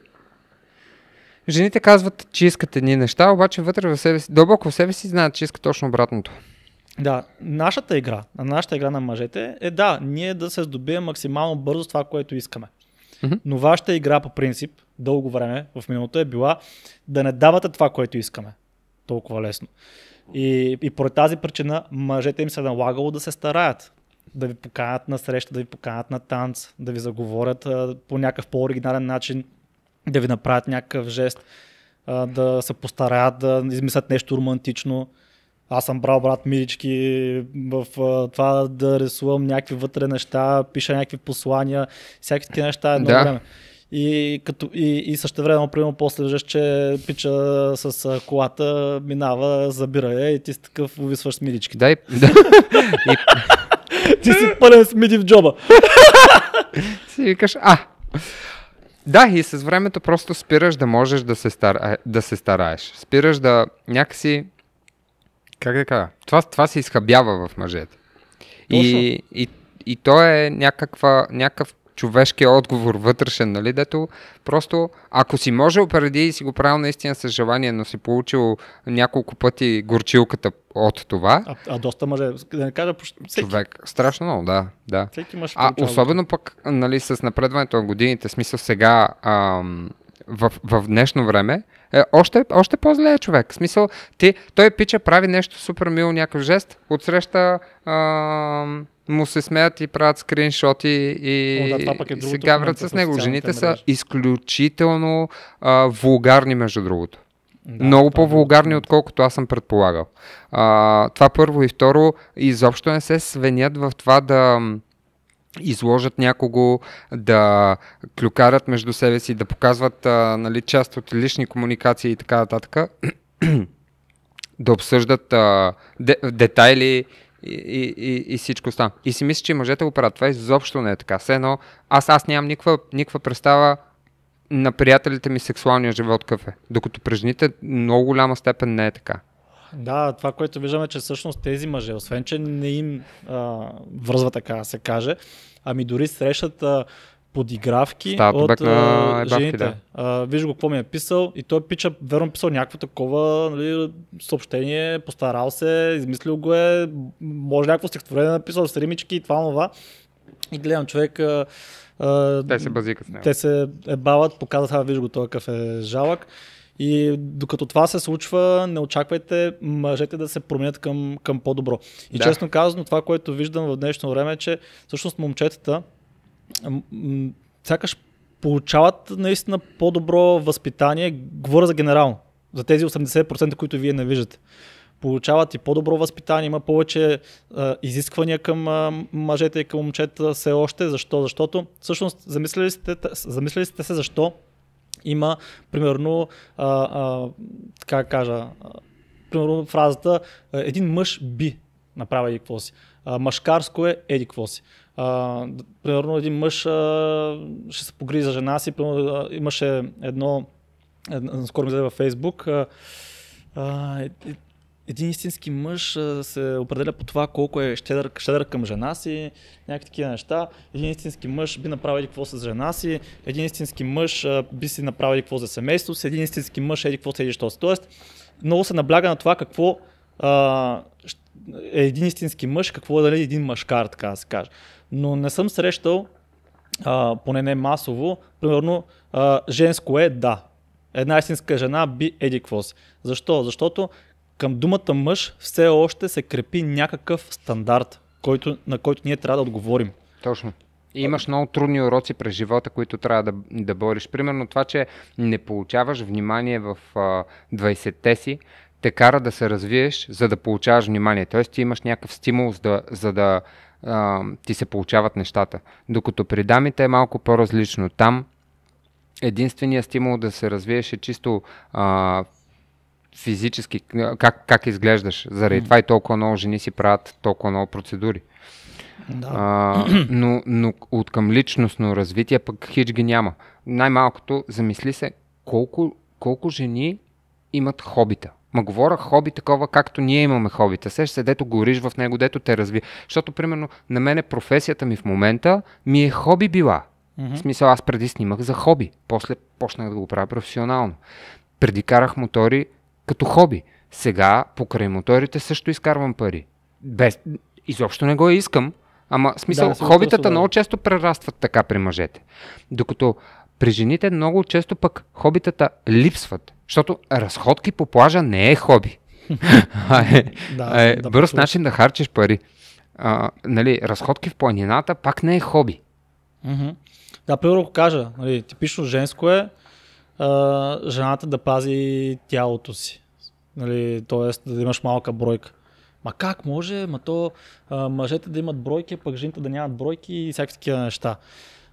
Жените казват, че искат едни неща, обаче вътре в себе си, дълбоко в себе си знаят, че искат точно обратното. Да, нашата игра, нашата игра на мъжете е да, ние да се здобием максимално бързо с това, което искаме. Mm-hmm. Но вашата игра по принцип, дълго време в миналото е била да не давате това, което искаме. Толкова лесно. И, и поред тази причина мъжете им се е налагало да се стараят. Да ви поканят на среща, да ви поканят на танц, да ви заговорят а, по някакъв по-оригинален начин, да ви направят някакъв жест, а, да се постараят да измислят нещо романтично. Аз съм брал брат мирички в това да рисувам някакви вътре неща, пиша някакви послания, всякакви такива неща едно да. време. И, като, и, и също време, примерно, после виждаш, че пича с колата минава, забира я и ти си такъв увисваш с Дай. [LAUGHS] Да, и... ти си пълен с миди в джоба. [LAUGHS] си викаш, а, да, и с времето просто спираш да можеш да се, стара... да се стараеш. Спираш да някакси как да кажа? Това, това се изхабява в мъжете. И, и, и то е някаква, някакъв човешки отговор вътрешен, нали, дето просто ако си можел преди и си го правил наистина с желание, но си получил няколко пъти горчилката от това. А, а доста мъже, да не кажа, всеки. Човек, страшно много, да. да. Всеки мъж а особено пък, нали, с напредването на годините, смисъл сега ам, в, в днешно време, е, още, още по-зле е човек. В смисъл, ти, той пича прави нещо супер мило, някакъв жест, отсреща а, му се смеят и правят скриншоти и, О, да, е и се гаврат с него. Жените мрежи. са изключително а, вулгарни, между другото. Да, Много е по-вулгарни, е. отколкото аз съм предполагал. А, това първо и второ, изобщо не се свенят в това да изложат някого, да клюкарат между себе си, да показват а, нали, част от лични комуникации и така нататък, [CLEARS THROAT] да обсъждат а, де, детайли и, и, и, и всичко останало. И си мисля, че мъжете го правят. Това изобщо не е така. Все едно, аз, аз нямам никаква, никаква представа на приятелите ми сексуалния живот кафе. Докато при жените много голяма степен не е така. Да, това, което виждаме, че всъщност тези мъже, освен че не им а, връзва така да се каже, ами дори срещат а, подигравки Става от на жените. Да. А, виж го какво ми е писал и той пича, верно писал някакво такова нали, съобщение, постарал се, измислил го е, може някакво стихотворение е написал с римички и това, това. И гледам човек... А, а, те се базикат с него. Те се ебават, показват, а виж го, този кафе е жалък. И докато това се случва, не очаквайте мъжете да се променят към, към по-добро. И да. честно казано, това, което виждам в днешно време е, че всъщност момчетата сякаш получават наистина по-добро възпитание, говоря за генерално, за тези 80%, които вие не виждате получават и по-добро възпитание, има повече а, изисквания към а, мъжете и към момчета все още. Защо? Защото всъщност замислили сте, замислили сте се защо има, примерно, а, а, така кажа, а, примерно фразата един мъж би направил еди какво си. А, мъжкарско е еди какво си. А, примерно един мъж а, ще се погрижи за жена си. Примерно, а, имаше едно, едно скоро ми заде във Фейсбук, а, а, един истински мъж се определя по това колко е щедър, щедър към жена си, някакви такива неща. Един истински мъж би направил какво с жена си, един истински мъж би си направил какво за семейство си, един истински мъж еди какво седи що си. Тоест, много се набляга на това какво а, е един истински мъж, какво е дали един мъжкар, така да се каже. Но не съм срещал, а, поне не масово, примерно а, женско е да, една истинска жена би еди какво си. Защо? Защото към думата мъж все още се крепи някакъв стандарт, който, на който ние трябва да отговорим. Точно. И имаш много трудни уроци през живота, които трябва да, да бориш. Примерно това, че не получаваш внимание в а, 20-те си, те кара да се развиеш, за да получаваш внимание. Тоест ти имаш някакъв стимул, за да, за да а, ти се получават нещата. Докато при дамите е малко по-различно. Там единственият стимул да се развиеш е чисто а, физически, как, как изглеждаш. Заради mm. това и толкова много жени си правят толкова много процедури. Да. А, но, но от към личностно развитие пък хич ги няма. Най-малкото, замисли се, колко, колко жени имат хобита. Ма говоря хоби такова, както ние имаме хобита. Сеш се, дето гориш в него, дето те разви. Защото, примерно, на мене професията ми в момента ми е хоби била. Mm-hmm. В смисъл, аз преди снимах за хоби. После почнах да го правя професионално. Преди карах мотори като хоби. Сега покрай моторите също изкарвам пари. Без, изобщо не го искам, ама смисъл, да, хобитата много често прерастват така при мъжете. Докато при жените много често пък хобитата липсват, защото разходки по плажа не е хоби. [LAUGHS] а е, да, а е да, бърз да. начин да харчиш пари. А, нали, разходки в планината пак не е хоби. Mm-hmm. Да, първо кажа, нали, типично женско е, а, жената да пази тялото си. Нали, тоест да имаш малка бройка. Ма как може? Ма то а, мъжете да имат бройки, пък жените да нямат бройки и всякакви такива неща.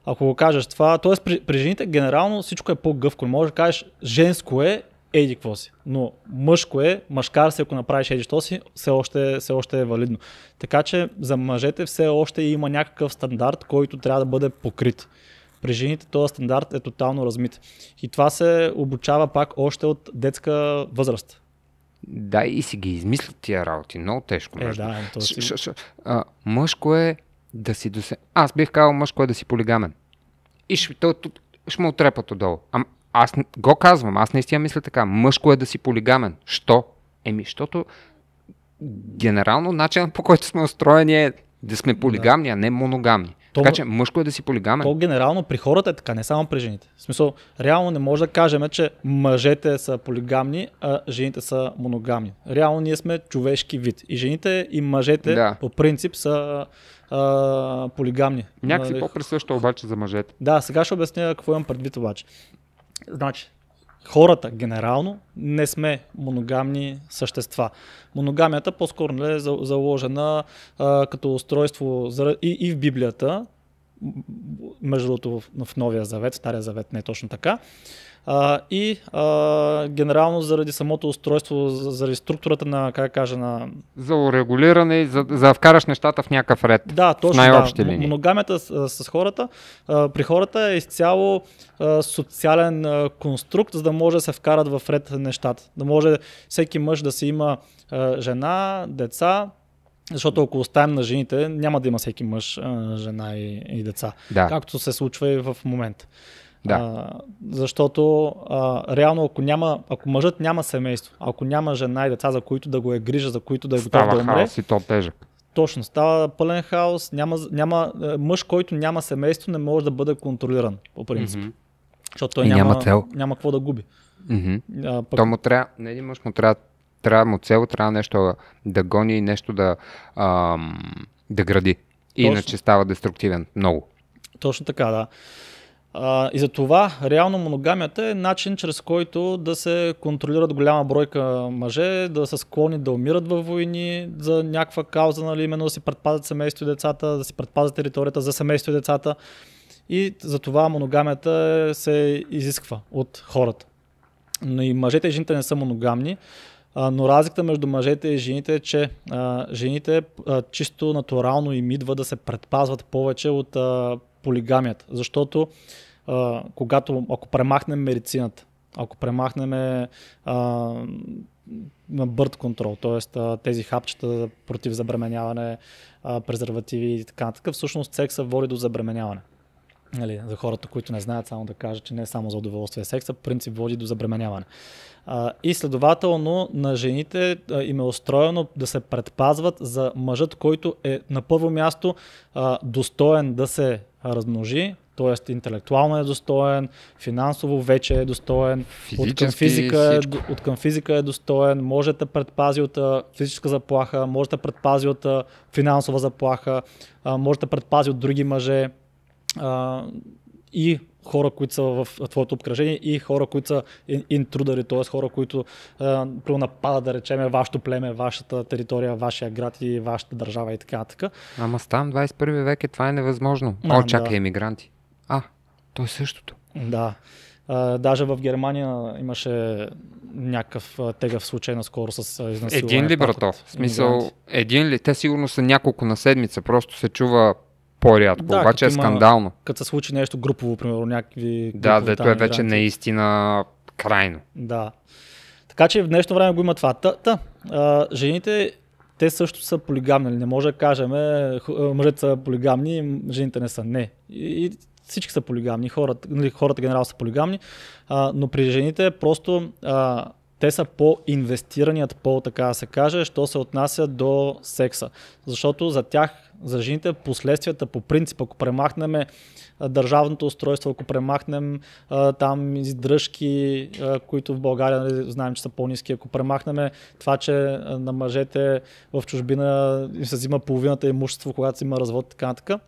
Ако го кажеш това, т.е. При, при жените генерално всичко е по-гъвко. Може да кажеш женско е, еди какво си. Но мъжко е, мъжкар си, ако направиш еди що си, все още, все още е валидно. Така че за мъжете все още има някакъв стандарт, който трябва да бъде покрит. При жените този стандарт е тотално размит. И това се обучава пак още от детска възраст. Да, и си ги измислят тия работи. Много тежко. Е, да, е, си... ш, ш, а, мъжко е да си досе... Аз бих казал мъжко е да си полигамен. И ще, то, то, ще му отрепат отдолу. А, аз го казвам, аз наистина мисля така. Мъжко е да си полигамен. Що? Еми, защото генерално начинът по който сме устроени е да сме полигамни, да. а не моногамни. То, така че мъжко е да си полигамен. То генерално при хората е така, не само при жените. В смисъл, реално не може да кажем, че мъжете са полигамни, а жените са моногамни. Реално ние сме човешки вид. И жените и мъжете да. по принцип са а, полигамни. Някакси нали? по-присъщо обаче за мъжете. Да, сега ще обясня какво имам предвид обаче. Значи, хората генерално не сме моногамни същества. Моногамията по-скоро нали, е заложена а, като устройство и, и в Библията, между другото в, в Новия завет, Стария завет не е точно така, а, и а, генерално заради самото устройство, заради структурата на, как кажа, на... За урегулиране и за, за да вкараш нещата в някакъв ред. Да, точно. Най-общи да. Моногамията с, с хората, а, при хората е изцяло а, социален а, конструкт, за да може да се вкарат в ред нещата. Да може всеки мъж да си има а, жена, деца, защото ако оставим на жените, няма да има всеки мъж, жена и, и деца. Да. Както се случва и в момента. Да. А, защото а, реално, ако, няма, ако мъжът няма семейство, ако няма жена и деца, за които да го е грижа, за които да е готов да умре. Хаос и то тежък. Точно, става пълен хаос. Няма, няма, е, мъж, който няма семейство, не може да бъде контролиран, по принцип. Mm-hmm. Защото той и няма, няма, цел. няма какво да губи. Mm-hmm. А, пък... То му трябва, не един мъж му трябва, трябва му цел, трябва нещо да гони, и нещо да, ам, да гради. Точно. Иначе става деструктивен много. Точно така, да. А, и затова реално моногамията е начин, чрез който да се контролират голяма бройка мъже, да са склонни да умират във войни за някаква кауза, нали, именно да си предпазят семейство и децата, да си предпазят територията за семейство и децата. И затова моногамията е, се изисква от хората. Но и мъжете и жените не са моногамни, но разликата между мъжете и жените е, че а, жените а, чисто натурално им идва да се предпазват повече от а, полигамията. Защото а, когато, ако премахнем медицината, ако премахнем а, на бърт контрол, т.е. тези хапчета против забременяване, а, презервативи и така нататък, всъщност секса води до забременяване. Нали, за хората, които не знаят, само да кажа, че не е само за удоволствие секса, принцип води до забременяване. А, и следователно на жените а, им е устроено да се предпазват за мъжът, който е на първо място а, достоен да се размножи, т.е. интелектуално е достоен, финансово вече е достоен, от към, физика, е, от към физика е достоен, може да предпази от физическа заплаха, може да предпази от финансова заплаха, може да предпази от други мъже и хора, които са в твоето обкръжение и хора, които са интрудери, т.е. хора, които е, нападат, да речем, вашето племе, вашата територия, вашия град и вашата държава и така така. Ама там 21 век е това е невъзможно. А, О, да. чакай, емигранти. А, то е същото. Да. Uh, даже в Германия имаше някакъв тегъв случай наскоро с изнасилване. Един ли, братов. В смисъл, един ли? Те сигурно са няколко на седмица. Просто се чува по-рядко, да, обаче е скандално. Има, като се случи нещо групово, примерно някакви... Да, дето е вече наистина крайно. Да. Така че в днешно време го има това. Та, та, а, жените, те също са полигамни. Нали? Не може да кажем, мъжете са полигамни, жените не са. Не. И, и всички са полигамни, хората, нали, хората генерал са полигамни, а, но при жените е просто а, те са по-инвестираният пол, така да се каже, що се отнася до секса. Защото за тях, за жените, последствията по принцип, ако премахнем държавното устройство, ако премахнем а, там издръжки, а, които в България нали, знаем, че са по-низки, ако премахнем това, че на мъжете в чужбина им се взима половината имущество, когато се има развод, така така,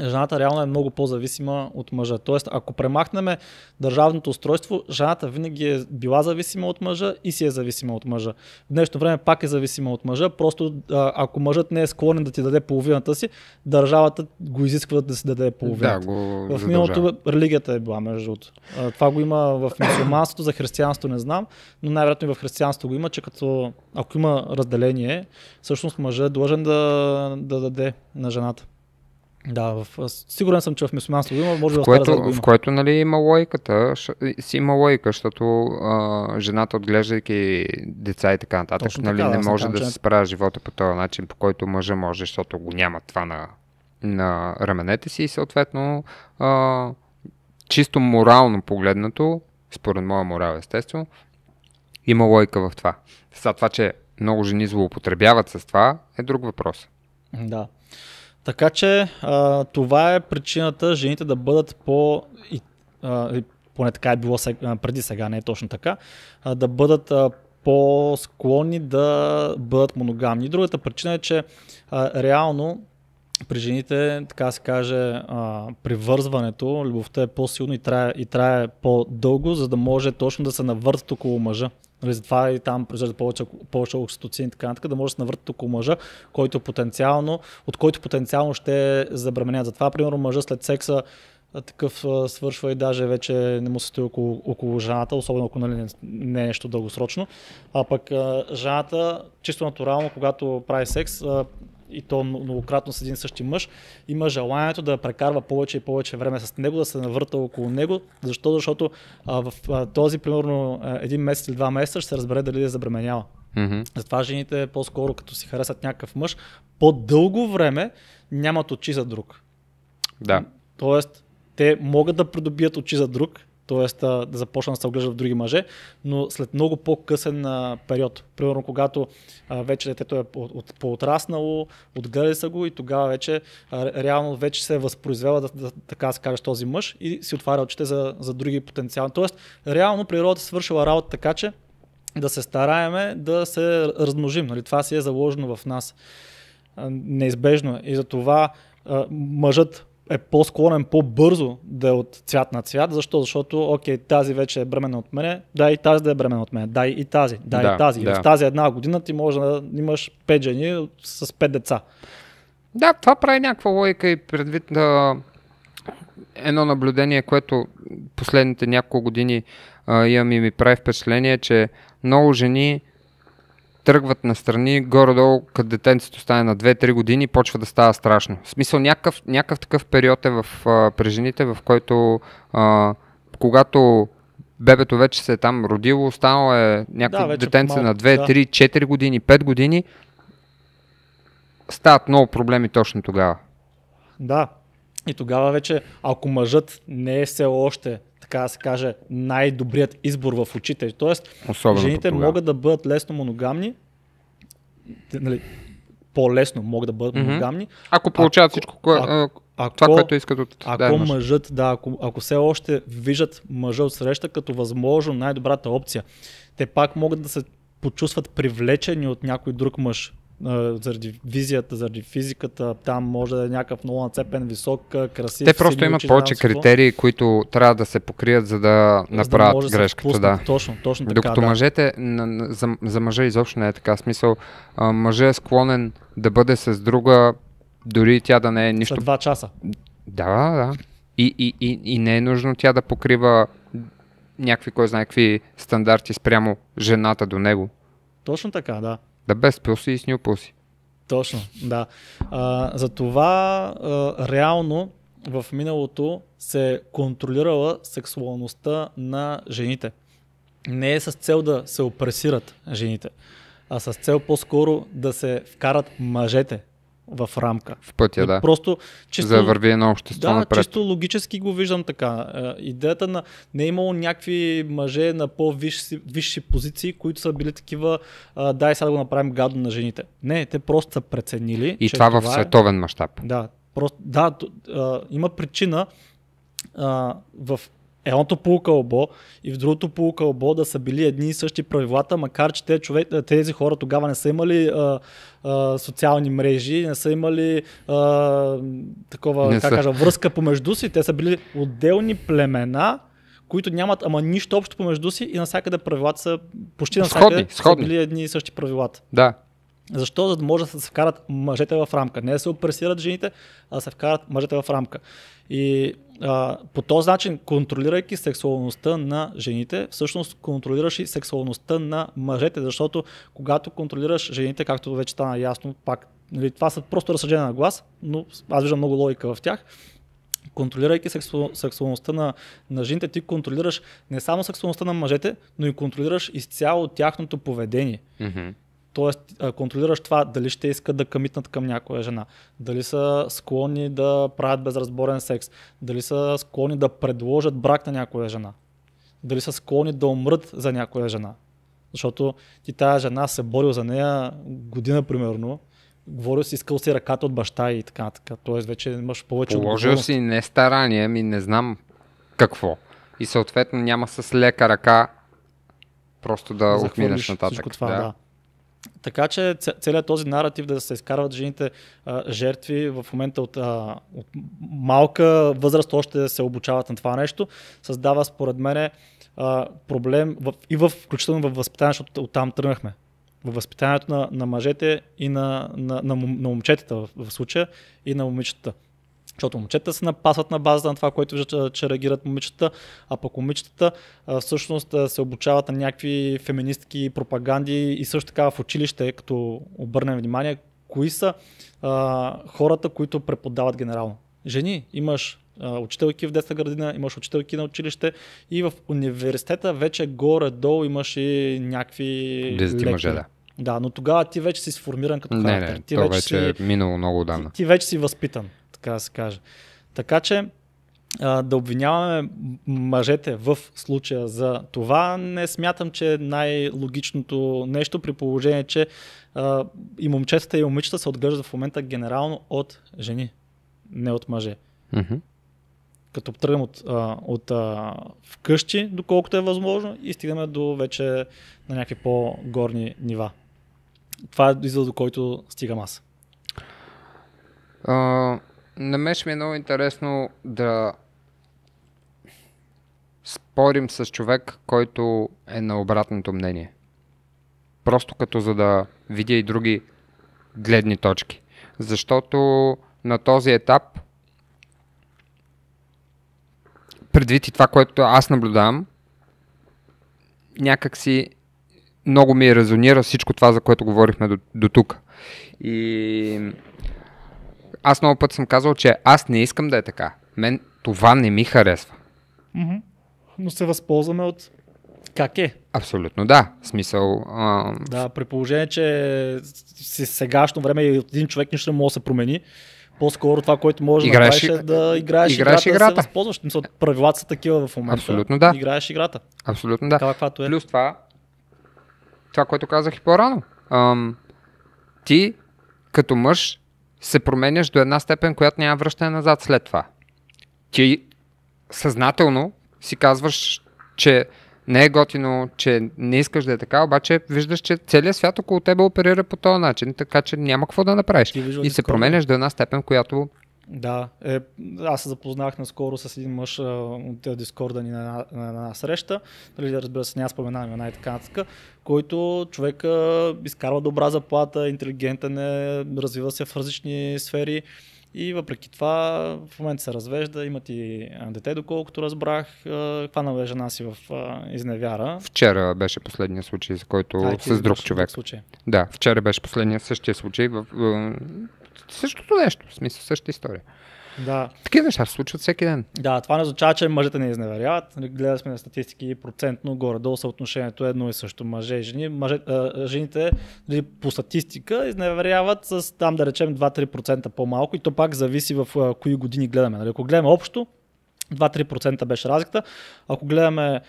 жената реално е много по-зависима от мъжа. Тоест, ако премахнем държавното устройство, жената винаги е била зависима от мъжа и си е зависима от мъжа. В днешно време пак е зависима от мъжа, просто ако мъжът не е склонен да ти даде половината си, държавата го изисква да си даде половината. Да, го в миналото религията е била, между другото. Това го има в мусулманството, за християнство не знам, но най-вероятно и в християнство го има, че като ако има разделение, всъщност мъжът е длъжен да, да даде на жената. Да, в, сигурен съм, че в мюсюлманство има, може в да което, да В което нали, има лойката, си има лойка, защото а, жената отглеждайки деца и така нататък, Точно нали, така, не да, може да се справя живота по този начин, по който мъжа може, защото го няма това на, на раменете си и съответно а, чисто морално погледнато, според моя морал естествено, има лойка в това. Сега това, че много жени злоупотребяват с това, е друг въпрос. Да. Така че а, това е причината жените да бъдат по... И, а, поне така е било сега, преди сега, не е точно така, а, да бъдат а, по-склонни да бъдат моногамни. Другата причина е, че а, реално при жените, така се каже, а, привързването, любовта е по-силно и трае, и трае по-дълго, за да може точно да се навъртат около мъжа. Нали, затова и там произвежда повече, повече окситоцин и така нататък, да може да се навъртат около мъжа, който потенциално, от който потенциално ще забременят. Затова, примерно, мъжа след секса такъв свършва и даже вече не му се стои около, около жената, особено ако нали, не е нещо дългосрочно. А пък жената, чисто натурално, когато прави секс, и то многократно с един същи мъж, има желанието да прекарва повече и повече време с него, да се навърта около него. Защо? Защото а, в а, този, примерно, един месец или два месеца ще се разбере дали е забременява. Mm-hmm. Затова жените по-скоро, като си харесат някакъв мъж, по-дълго време нямат очи за друг. Да. Тоест, те могат да придобият очи за друг, Тоест да започна да се оглежда в други мъже, но след много по-късен а, период. Примерно, когато а, вече детето е от, от, по-отраснало, отгледа са го и тогава вече а, реално вече се е възпроизвела, да, да, така се кажеш, този мъж и си отваря очите за, за други потенциални. Тоест, реално природата е свършила работа така, че да се стараеме да се размножим. Нали? Това си е заложено в нас. Неизбежно е. И затова мъжът е по-склонен по-бързо да е от цвят на цвят. Защо? Защото, окей, тази вече е бремена от мене, дай и тази да е бремена от мене, дай и тази, дай да, и тази. Да. И в тази една година ти може да имаш пет жени с пет деца. Да, това прави някаква логика и предвид на едно наблюдение, което последните няколко години а, имам и ми прави впечатление, че много жени тръгват настрани, горе-долу, като детенцето стане на 2-3 години, почва да става страшно. В смисъл, някакъв, някакъв такъв период е в, а, при жените, в който а, когато бебето вече се е там родило, останало е някакво да, детенце на 2, 3, 4 години, 5 години, стават много проблеми точно тогава. Да. И тогава вече, ако мъжът не е сел още така да се каже, най-добрият избор в очите. Тоест, Особено жените могат да бъдат лесно моногамни, нали, по-лесно могат да бъдат mm-hmm. моногамни. Ако получават ако, всичко, кое, ако, ако, това, което искат от Ако да, мъжът, да, ако, ако все още виждат мъжа от среща като възможно най-добрата опция, те пак могат да се почувстват привлечени от някой друг мъж заради визията, заради физиката, там може да е някакъв много нацепен, висок, красив. Те просто имат повече критерии, които трябва да се покрият, за да за направят да грешката. да. Точно, точно така. Докато да. мъжете, за, за мъжа изобщо не е така смисъл. Мъжът е склонен да бъде с друга, дори тя да не е нищо. За два часа. Да, да. И, и, и, и не е нужно тя да покрива някакви, кой знае, какви стандарти спрямо жената до него. Точно така, да. Да, без pussy и new pussy. Точно, да. А, затова а, реално в миналото се контролирала сексуалността на жените. Не е с цел да се опресират жените, а с цел по-скоро да се вкарат мъжете в рамка. В пътя, нали, да. Просто чисто, за върви едно общество. Да, напред. чисто логически го виждам така. Е, идеята на не е имало някакви мъже на по-висши позиции, които са били такива, дай сега да го направим гадно на жените. Не, те просто са преценили. И че това, това в е- световен мащаб. Да, просто, да има причина в едното полукълбо и в другото полукълбо да са били едни и същи правилата, макар че тези хора тогава не са имали а, а, социални мрежи, не са имали а, такова, не как са. кажа, връзка помежду си, те са били отделни племена, които нямат ама нищо общо помежду си и насякъде правилата са почти навсякъде сходни, сходни. са били едни и същи правилата. Да, защо? За да може да се вкарат мъжете в рамка. Не да се опресират жените, а да се вкарат мъжете в рамка. И а, по този начин, контролирайки сексуалността на жените, всъщност контролираш и сексуалността на мъжете, защото когато контролираш жените, както вече стана ясно, пак нали, това са просто разсъждения на глас, но аз виждам много логика в тях контролирайки сексу, сексуалността на, на жените, ти контролираш не само сексуалността на мъжете, но и контролираш изцяло тяхното поведение. Mm-hmm. Тоест, контролираш това дали ще искат да къмитнат към някоя жена, дали са склонни да правят безразборен секс, дали са склонни да предложат брак на някоя жена, дали са склонни да умрат за някоя жена. Защото ти тая жена се борил за нея година примерно, говорил си, искал си ръката от баща и така, така. Тоест вече имаш повече Положил си не старание, ми не знам какво. И съответно няма с лека ръка просто да отминеш нататък. Това, да. да. Така че целият този наратив да се изкарват жените а, жертви в момента от, а, от малка възраст още да се обучават на това нещо, създава според мен проблем в, и в, включително в възпитание, защото оттам тръгнахме. В възпитанието на, на мъжете и на, на, на, на момчетата в, в случая и на момичетата. Защото момчета се напасват на базата на това, което че, че реагират момичетата, а пък момичетата а, всъщност се обучават на някакви феминистки пропаганди и също така в училище, като обърнем внимание, кои са а, хората, които преподават генерално. Жени, имаш а, учителки в детска градина, имаш учителки на училище и в университета вече горе-долу имаш и някакви лекции. да. Да, но тогава ти вече си сформиран като характер. Не, ти вече, вече си, е минало много дана. Ти, ти вече си възпитан така да се каже. Така че а, да обвиняваме мъжете в случая за това не смятам, че е най-логичното нещо при положение, че а, и момчетата и момичета се отглеждат в момента генерално от жени, не от мъже. Mm-hmm като тръгнем от, а, от а, вкъщи, доколкото е възможно, и стигаме до вече на някакви по-горни нива. Това е извод, до който стигам аз на мен ще ми е много интересно да спорим с човек, който е на обратното мнение. Просто като за да видя и други гледни точки. Защото на този етап, предвид и това, което аз наблюдавам, някакси много ми резонира всичко това, за което говорихме до, до тук. И аз много път съм казал, че аз не искам да е така. Мен това не ми харесва. Mm-hmm. Но се възползваме от как е. Абсолютно да. Смисъл. А... Да, при положение, че с сегашно време и от един човек нищо не може да се промени. По-скоро това, което може да направиш е да играеш, играеш играта, играта, да се възползваш. Мисъл, правилата са такива в момента. Абсолютно да. Играеш играта. Абсолютно да. Такава, е. Плюс това, това, което казах и по-рано. Ам, ти като мъж се променяш до една степен, която няма връщане назад след това. Ти съзнателно си казваш, че не е готино, че не искаш да е така, обаче виждаш, че целият свят около теб оперира по този начин, така че няма какво да направиш. И се променяш до една степен, която да, е, аз се запознах наскоро с един мъж а, от Дискорда ни на, на, на една среща, нали, разбира се, няма споменаваме една и така нататък, който човек а, изкарва добра заплата, интелигентен е, развива се в различни сфери и въпреки това в момента се развежда, имат и дете, доколкото разбрах, каква хванала жена си в а, изневяра. Вчера беше последния случай, с който а, с друг човек. Случай. Да, вчера беше последния същия случай в, същото нещо, в смисъл същата история. Да. Такива неща се случват всеки ден. Да, това не означава, че мъжете не изневеряват. Нали, Гледали сме на статистики процентно горе-долу съотношението е едно и също. Мъже и жени. Мъже, а, жените дали, по статистика изневеряват с там да речем 2-3% по-малко и то пак зависи в а, кои години гледаме. Нали, ако гледаме общо, 2-3% беше разликата. Ако гледаме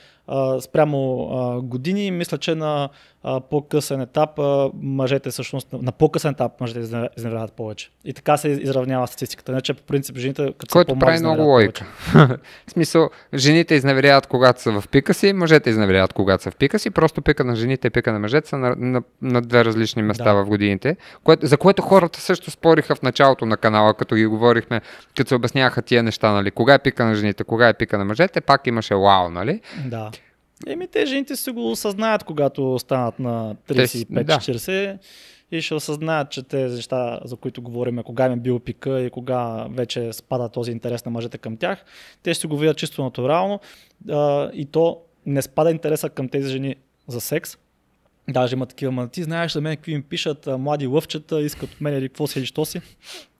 спрямо а, години. Мисля, че на а, по-късен етап а, мъжете всъщност, на, на по-късен етап мъжете изневярват повече. И така се изравнява статистиката. Не, че по принцип жените като Което са прави много логика. [LAUGHS] в смисъл, жените изневеряват когато са в пика си, мъжете изневеряват когато са в пика си. Просто пика на жените и пика на мъжете са на, на, на две различни места да. в годините, което, за което хората също спориха в началото на канала, като ги говорихме, като се обясняваха тия неща, нали, кога е пика на жените, кога е пика на мъжете, пак имаше вау, нали? Да. Еми, те жените си го осъзнаят, когато станат на 35-40 да. и ще осъзнаят, че тези неща, за които говорим, кога им е бил пика и кога вече спада този интерес на мъжете към тях, те ще го видят чисто натурално а, и то не спада интереса към тези жени за секс, Даже има такива, ти знаеш за мен какви им пишат, млади лъвчета, искат от мен или какво си, или що си.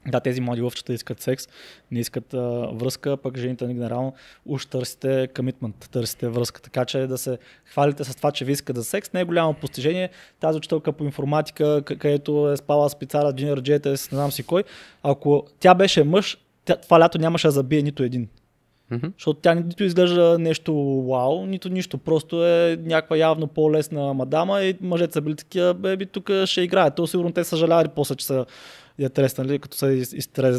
Да, тези млади лъвчета искат секс, не искат а, връзка, пък жените ни нали, генерално уж търсите комитмент, търсите връзка. Така че да се хвалите с това, че ви искат за секс, не е голямо постижение. Тази учителка по информатика, където е спала с пицара, джинер, джетес, не знам си кой, ако тя беше мъж, тя, това лято нямаше да забие нито един. Mm-hmm. Защото тя нито изглежда нещо вау, нито нищо. Просто е някаква явно по-лесна мадама и мъжете са били такива, беби, тук ще играе. То сигурно те съжалявали после, че са я е тресна, нали, като са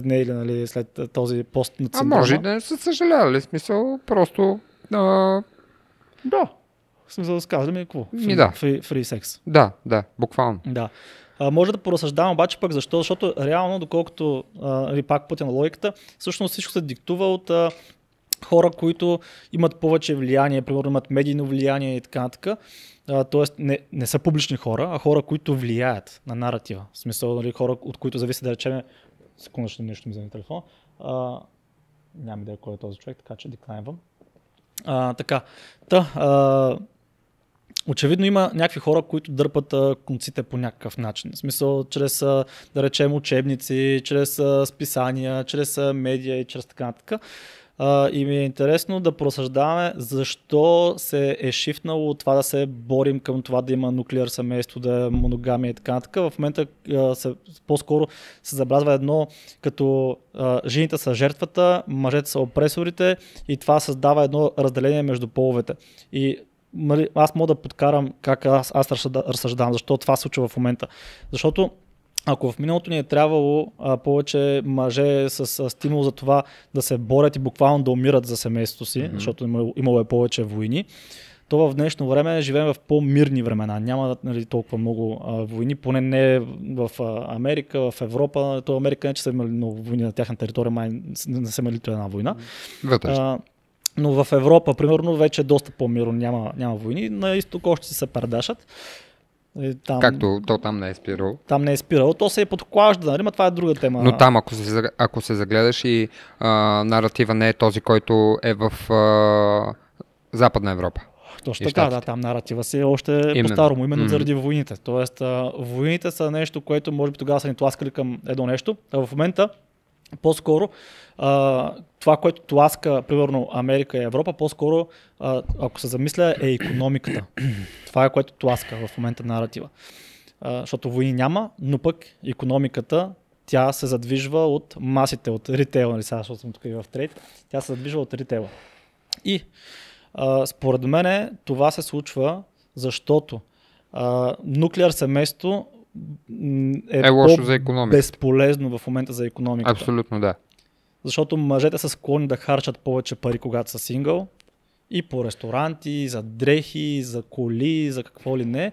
или нали, след този пост на А може и да не са съжалявали, смисъл, просто а, да. В смисъл да сказваме какво? Фри, да. Фри, фри секс. Да, да, буквално. Да. А, може да поразсъждавам обаче пък защо, защото реално, доколкото, а, нали, пак пътя на логиката, всъщност всичко се диктува от а, хора, които имат повече влияние, примерно имат медийно влияние и така нататък. Тоест не, не са публични хора, а хора, които влияят на наратива. В смисъл, нали, хора, от които зависи да речем, секунда ще нещо ми вземе телефон. А, нямам идея кой е този човек, така че деклайнвам. А, така, та, а, Очевидно има някакви хора, които дърпат а, конците по някакъв начин. В смисъл, чрез, а, да речем, учебници, чрез а, списания, чрез медия и чрез така нататък. А, и ми е интересно да просъждаваме защо се е шифнало това да се борим към това да има нуклеар семейство, да е моногамия и така нататък. В момента а, се, по-скоро се забразва едно, като а, жените са жертвата, мъжете са опресорите и това създава едно разделение между половете. И нали, аз мога да подкарам как аз, аз разсъждавам, защо това се случва в момента. Защото ако в миналото ни е трябвало а, повече мъже с а, стимул за това да се борят и буквално да умират за семейството си, mm-hmm. защото имало, имало е повече войни, то в днешно време живеем в по-мирни времена. Няма нали, толкова много а, войни, поне не в а, Америка, в Европа. То Америка не че са имали много войни на тяхна територия, май не, не са имали една война. Mm-hmm. А, но в Европа, примерно, вече е доста по-мирно, няма, няма войни. На изток още се пардашат. Е, там, Както то там не е спирал. Там не е спирало, То се е подклажда, нали? Ма това е друга тема. Но там, ако се, ако се загледаш и а, наратива не е този, който е в а, Западна Европа. Точно така, да, там наратива си е още именно. по-старому, именно mm-hmm. заради войните. Тоест, а, войните са нещо, което може би тогава са ни тласкали към едно нещо, а в момента по-скоро а, това, което тласка, примерно, Америка и Европа, по-скоро, а, ако се замисля, е економиката. [CLEARS THROAT] Това е което тласка в момента наратива. А, защото войни няма, но пък економиката тя се задвижва от масите, от ритейла, нали сега, защото съм тук и в трейд, тя се задвижва от ритейла. И а, според мен това се случва, защото нуклеар семейство е, е лошо за економиката. безполезно в момента за економиката. Абсолютно да. Защото мъжете са склонни да харчат повече пари, когато са сингъл. И по ресторанти, за дрехи, за коли, за какво ли не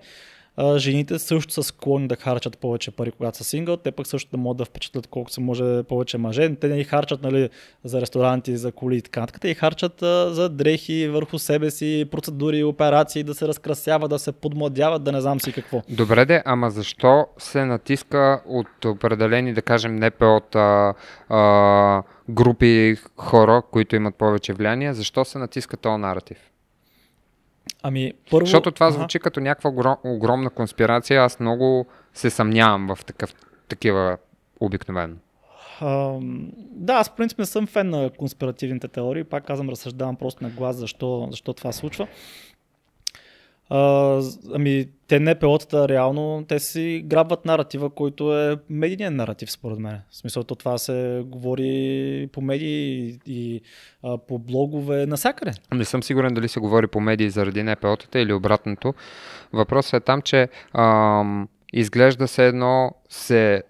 а, жените също са склонни да харчат повече пари, когато са сингъл, те пък също да могат да впечатлят колкото се може повече мъже. Те не ги харчат нали, за ресторанти, за коли и така нататък, те ги харчат а, за дрехи върху себе си, процедури, операции, да се разкрасяват, да се подмладяват, да не знам си какво. Добре де, ама защо се натиска от определени, да кажем, нпо а, а, групи хора, които имат повече влияние, защо се натиска този наратив? Ами, първо... Защото това звучи ага. като някаква огромна конспирация. Аз много се съмнявам в такъв, такива обикновено. Ам, да, аз в принцип не съм фен на конспиративните теории. Пак казвам, разсъждавам просто на глас защо, защо това случва. А, ами, те не пелотата, реално, те си грабват наратива, който е медийният наратив, според мен. В смисъл, то това се говори по медии и, и а, по блогове, насякъде. Не съм сигурен дали се говори по медии заради НПО-тата или обратното. Въпросът е там, че ам, изглежда се едно се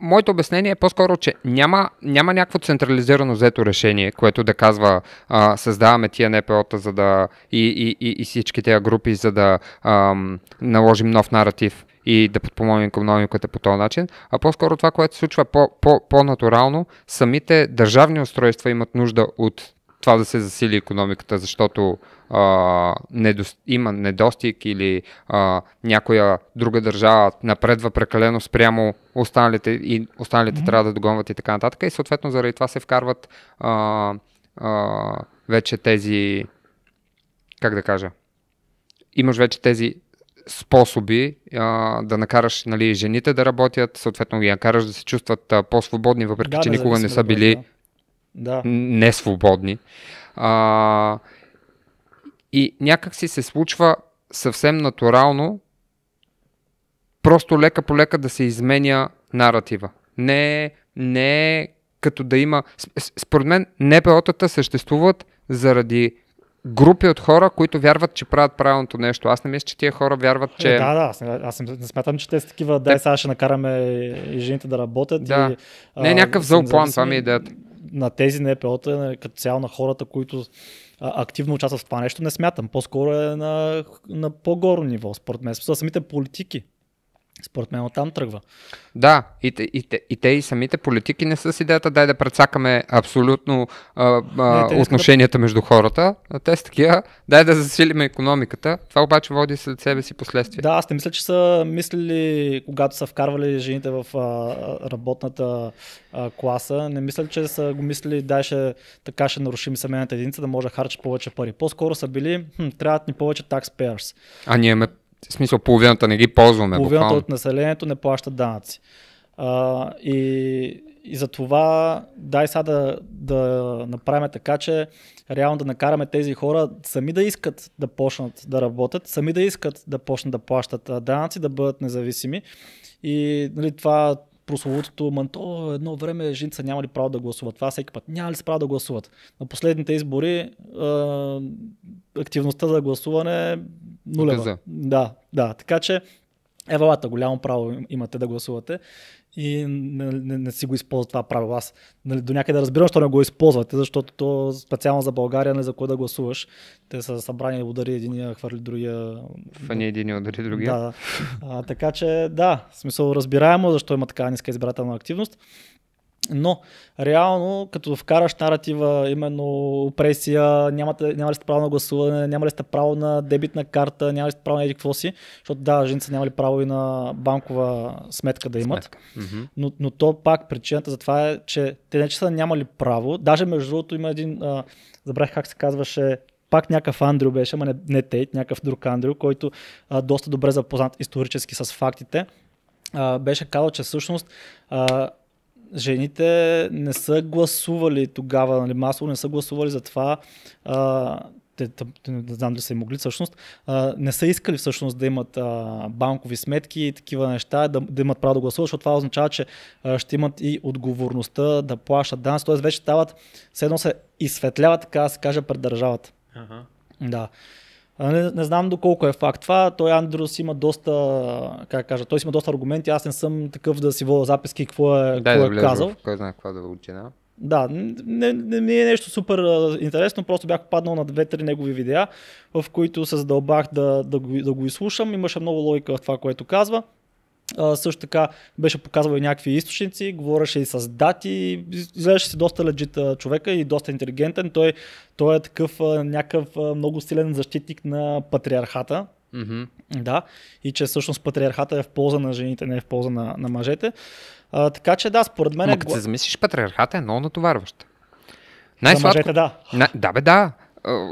моето обяснение е по-скоро, че няма, няма някакво централизирано взето решение, което да казва а, създаваме тия НПО-та за да, и, и, и, и всички тези групи, за да а, наложим нов наратив и да подпомогнем економиката по този начин, а по-скоро това, което се случва по-натурално, самите държавни устройства имат нужда от това да се засили економиката, защото а, недо, има недостиг или а, някоя друга държава напредва прекалено спрямо останалите и останалите mm-hmm. трябва да догонват и така нататък. И съответно заради това се вкарват а, а, вече тези, как да кажа, имаш вече тези способи а, да накараш нали, жените да работят, съответно ги накараш да се чувстват а, по-свободни, въпреки да, че да, никога не са били да да. несвободни. А, и някак си се случва съвсем натурално просто лека по лека да се изменя наратива. Не, не като да има... Според мен НПО-тата съществуват заради групи от хора, които вярват, че правят правилното нещо. Аз не мисля, че тия хора вярват, че... Е, да, да, аз не, аз не смятам, че те са такива, дай сега ще накараме и жените да работят. Да. И, не е някакъв зълплан, това ми е идеята на тези НПО-та, като цяло на хората, които активно участват в това нещо, не смятам. По-скоро е на, на по-горо ниво, според мен. Са самите политики, според мен оттам тръгва. Да, и, и, те, и те и самите политики не са с идеята дай да прецакаме абсолютно а, а, не, отношенията между хората. А те са такива, дай да засилим економиката. Това обаче води след себе си последствия. Да, аз не мисля, че са мислили, когато са вкарвали жените в а, работната а, класа, не мисля, че са го мислили, дай ще, така ще нарушим семейната единица, да може да харчат повече пари. По-скоро са били, хм, трябват ни повече taxpayers. А ние имаме в смисъл половината не ги ползваме. Половината буквално. от населението не плащат данъци. А, и, и за това дай сега да, да направим така, че реално да накараме тези хора сами да искат да почнат да работят, сами да искат да почнат да плащат данъци, да бъдат независими. И нали, това прословутото манто, едно време женца няма ли право да гласуват. Това всеки път. Няма ли се право да гласуват. На последните избори а, активността за гласуване нулева. Да, да. Така че Евалата, голямо право имате да гласувате и не, не, не си го използва това правило. Аз нали, до някъде разбирам, що не го използвате, защото то специално за България не за кой да гласуваш. Те са събрани удари единия, хвърли другия. Фани един, удари другия. Да. А, така че да, смисъл разбираемо защо има така ниска избирателна активност. Но, реално, като вкараш наратива, именно опресия, няма, няма ли сте право на гласуване, няма ли сте право на дебитна карта, няма ли сте право на еди какво си, защото да, женица няма ли право и на банкова сметка да имат. Сметка. Но, но то пак причината за това е, че те не че са нямали право, даже между другото има един, а, забравих как се казваше, пак някакъв Андрю беше, ама не, не Тейт, някакъв друг Андрю, който а, доста добре запознат исторически с фактите, а, беше казал, че всъщност а, жените не са гласували тогава, нали, масово не са гласували за това, а, те, те, не знам дали са могли всъщност, а, не са искали всъщност да имат а, банкови сметки и такива неща, да, да имат право да гласуват, защото това означава, че а, ще имат и отговорността да плащат данъци, т.е. вече стават, все едно се изсветляват, така да се каже, пред държавата. Ага. Да. Не, не знам доколко е факт това. Той Андрюс има доста, как кажа, той има доста аргументи. Аз не съм такъв да си водя записки какво е, Дай какво да е казал. В кой знае каква дълбочина. Да, не, не, не е нещо супер интересно, просто бях паднал на две-три негови видеа, в които се задълбах да, да, го, да го изслушам. Имаше много логика в това, което казва. А, също така беше показвал и някакви източници, говореше и с дати, изглеждаше си доста легит човека и доста интелигентен. Той, той е такъв някакъв много силен защитник на патриархата, Mm-hmm. Да, и че всъщност патриархата е в полза на жените, не е в полза на, на мъжете. А, така че да, според мен. Но е... като се замислиш, патриархата е много натоварваща. Най-сладко... За мъжете, да. На... Да, бе, да.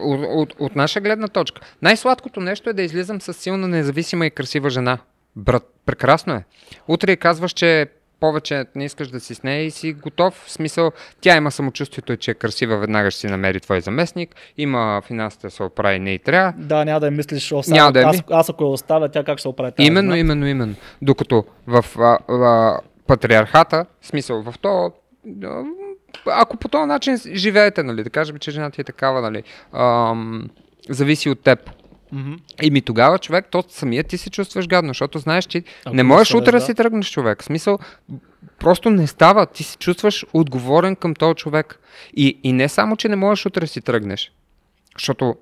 От, от, от наша гледна точка. Най-сладкото нещо е да излизам с силна, независима и красива жена. Брат, прекрасно е. Утре казваш, че повече не искаш да си с нея и си готов. В смисъл, тя има самочувствието, че е красива, веднага ще си намери твой заместник, има финансите да се оправи, не и трябва. Да, няма да я мислиш, оставя, няма да я аз, аз, ако я оставя, тя как се оправи? Тя именно, знат. именно, именно. Докато в а, а, патриархата, в смисъл, в то ако по този начин живеете, нали, да кажем, че жената е такава, нали, ам, зависи от теб. Mm-hmm. И ми тогава човек, то самия ти се чувстваш гадно, защото знаеш, че Ако не можеш утре да. си тръгнеш човек. В смисъл, просто не става. Ти се чувстваш отговорен към този човек. И, и не само, че не можеш утре да си тръгнеш, защото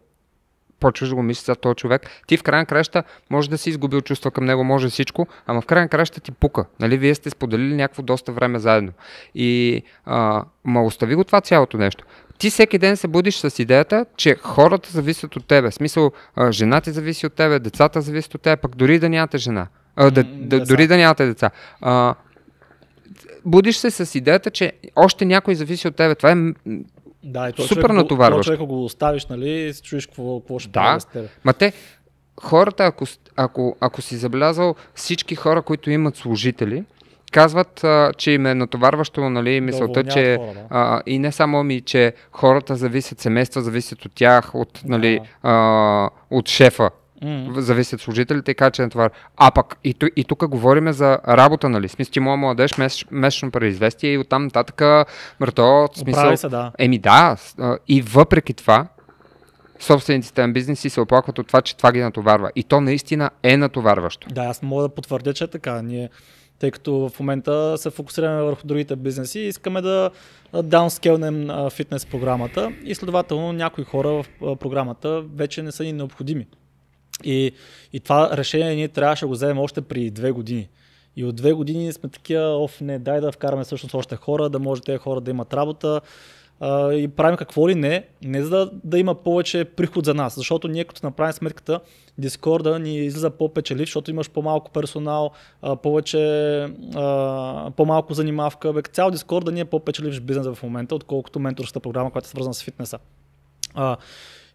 почваш да го мислиш за този човек, ти в крайна краща може да си изгубил чувства към него, може всичко, ама в крайна краща ти пука. Нали, вие сте споделили някакво доста време заедно. И а, ма остави го това цялото нещо ти всеки ден се будиш с идеята, че хората зависят от тебе. В смисъл, жена ти зависи от тебе, децата зависят от тебе, пък дори да нямате жена. А, да, да, дори да нямате деца. А, будиш се с идеята, че още някой зависи от тебе. Това е да, и той супер натоварващо. Човек, го оставиш, нали, се чуеш какво, какво ще да. с тебе. Ма те, хората, ако, ако, ако си забелязал всички хора, които имат служители, казват, а, че им е натоварващо нали, мисълта, да че хора, да. а, и не само ми, че хората зависят, семейства зависят от тях, от, нали, да. а, от шефа, Mm. Зависят служителите и качен това. А пък и, и тук говорим за работа, нали? Смисъл, ти моя младеж, меш, месечно произвестие и оттам нататък мърто, смисъл... се, да. Еми да, и въпреки това, собствениците на бизнеси се оплакват от това, че това ги натоварва. И то наистина е натоварващо. Да, аз мога да потвърдя, че е така. Ние тъй като в момента се фокусираме върху другите бизнеси и искаме да даунскелнем фитнес програмата и следователно някои хора в програмата вече не са ни необходими. И, и това решение ние трябваше да го вземем още при две години. И от две години сме такива, оф, не, дай да вкараме всъщност още хора, да може тези хора да имат работа, а, и правим какво ли не, не за да, да има повече приход за нас, защото ние като направим сметката, Дискорда ни излиза по-печелив, защото имаш по-малко персонал, а, повече, а, по-малко занимавка. Бе, цял Дискорда ни е по-печелив бизнес в момента, отколкото менторската програма, която е свързана с фитнеса. А,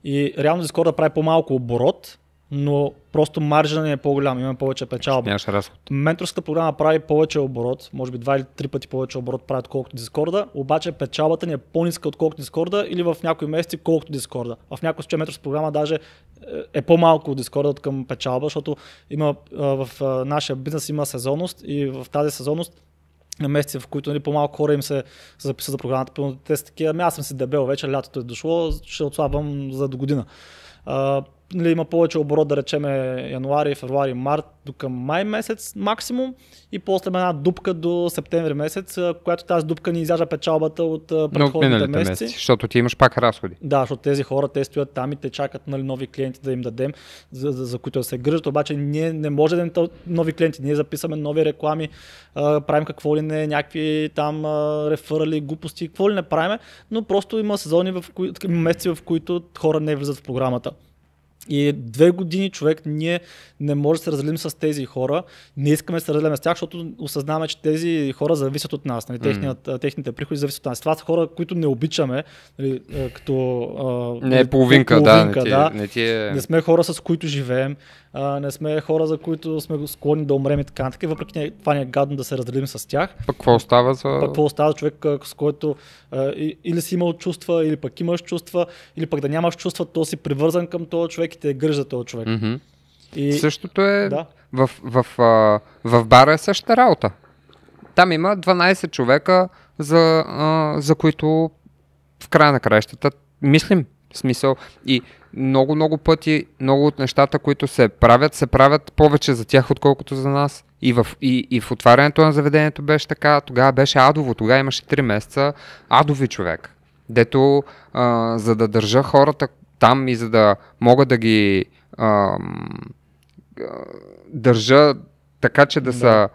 и реално Дискорда прави по-малко оборот, но просто маржа ни е по-голям, имаме повече печалба. Нямаше разход. Менторската програма прави повече оборот, може би два или три пъти повече оборот правят колкото Дискорда, обаче печалбата ни е по-ниска отколкото Дискорда или в някои месеци колкото Дискорда. А в някои случаи менторската програма даже е, е по-малко от Дискорда към печалба, защото има, в нашия бизнес има сезонност и в тази сезонност на месеци, в които нали, по-малко хора им се записват за програмата. те са такива, ами аз съм си дебел вече, лятото е дошло, ще отслабвам за до година нали, има повече оборот, да речеме януари, февруари, март, до към май месец максимум и после има една дупка до септември месец, която тази дупка ни изяжа печалбата от предходните месеци. месеци. Защото ти имаш пак разходи. Да, защото тези хора те стоят там и те чакат нали, нови клиенти да им дадем, за, за, за които да се грижат, обаче ние не може да нови клиенти, ние записваме нови реклами, правим какво ли не, някакви там рефърали, глупости, какво ли не правим, но просто има сезони, в кои, месеци, в които хора не влизат в програмата. И две години човек, ние не може да се разделим с тези хора, не искаме да се разделим с тях, защото осъзнаваме, че тези хора зависят от нас, нали, техният, mm. техните приходи зависят от нас. Това са хора, които не обичаме, нали, като... не е половинка, половинка, е да, не ти, е, да. Не, ти е... не сме хора, с които живеем, а, не сме хора, за които сме склонни да умрем и така нататък. Въпреки това ни е гадно да се разделим с тях. Пък какво остава за... Пък какво остава човек, с който а, и, или си имал чувства, или пък имаш чувства, или пък да нямаш чувства, то си привързан към този човек и те е грижа за този човек. Mm-hmm. И... Същото е да. в, в, в, в бара е същата работа. Там има 12 човека, за, а, за които в края на краищата мислим. В смисъл и много, много пъти, много от нещата, които се правят, се правят повече за тях, отколкото за нас. И в, и, и в отварянето на заведението беше така, тогава беше адово, тогава имаше 3 месеца адови човек, дето а, за да държа хората там и за да мога да ги а, държа така, че да, да. са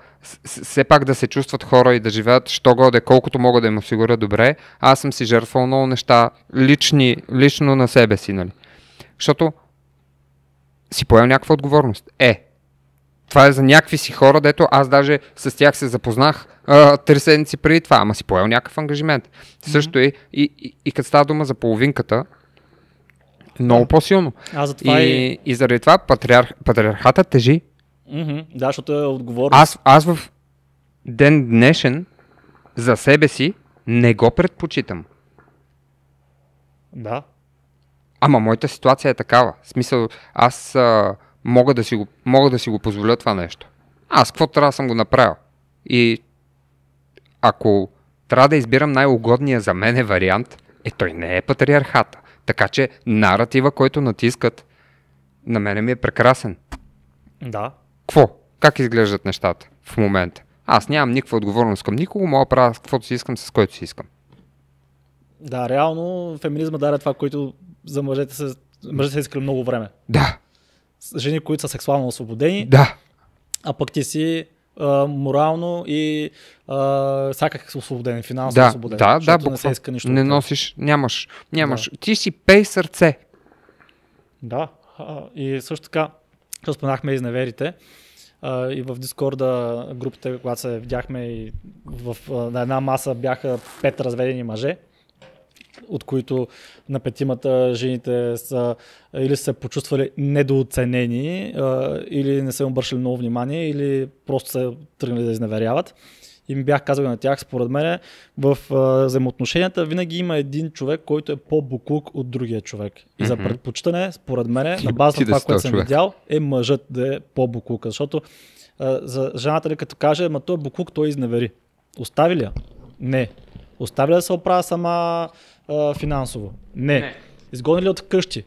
все пак да се чувстват хора и да живеят, що да колкото мога да им осигуря добре, аз съм си жертвал много неща лични, лично на себе си, нали? Защото си поел някаква отговорност. Е, това е за някакви си хора, дето аз даже с тях се запознах три седмици преди това, ама си поел някакъв ангажимент. Mm-hmm. Също и, е и, и, и като става дума за половинката, много по-силно. А, и, и... и заради това патриарх, патриархата тежи Mm-hmm. Да, защото е отговорно. Аз, аз в ден днешен за себе си не го предпочитам. Да. Ама моята ситуация е такава. В смисъл, аз а, мога, да си го, мога да си го позволя това нещо. Аз какво трябва да съм го направил? И ако трябва да избирам най-угодния за мене вариант, е той не е патриархата. Така че наратива, който натискат, на мене ми е прекрасен. Да какво? Как изглеждат нещата в момента? Аз нямам никаква отговорност към никого, мога да правя каквото си искам, с който си искам. Да, реално феминизма даря това, което за мъжете се, мъжете се искали много време. Да. Жени, които са сексуално освободени. Да. А пък ти си а, морално и всякак освободен, финансово да, освободен. Да, да, да, не се иска нищо. Не носиш, нямаш, нямаш. Да. Ти си пей сърце. Да. И също така, спонахме изневерите а, и в Дискорда групите, когато се видяхме и в, а, на една маса бяха пет разведени мъже, от които на петимата жените са или са се почувствали недооценени, а, или не са им обършали много внимание, или просто са тръгнали да изневеряват им бях казал на тях, според мен, в а, взаимоотношенията винаги има един човек, който е по-буклук от другия човек. И mm-hmm. за предпочитане, според мен, на база на това, да което съм човек. видял, е мъжът да е по буклук Защото а, за жената ли като каже, ма той е буклук, той изневери. Остави ли я? Не. Остави ли да се оправя сама а, финансово? Не. Не. Изгони ли от къщи?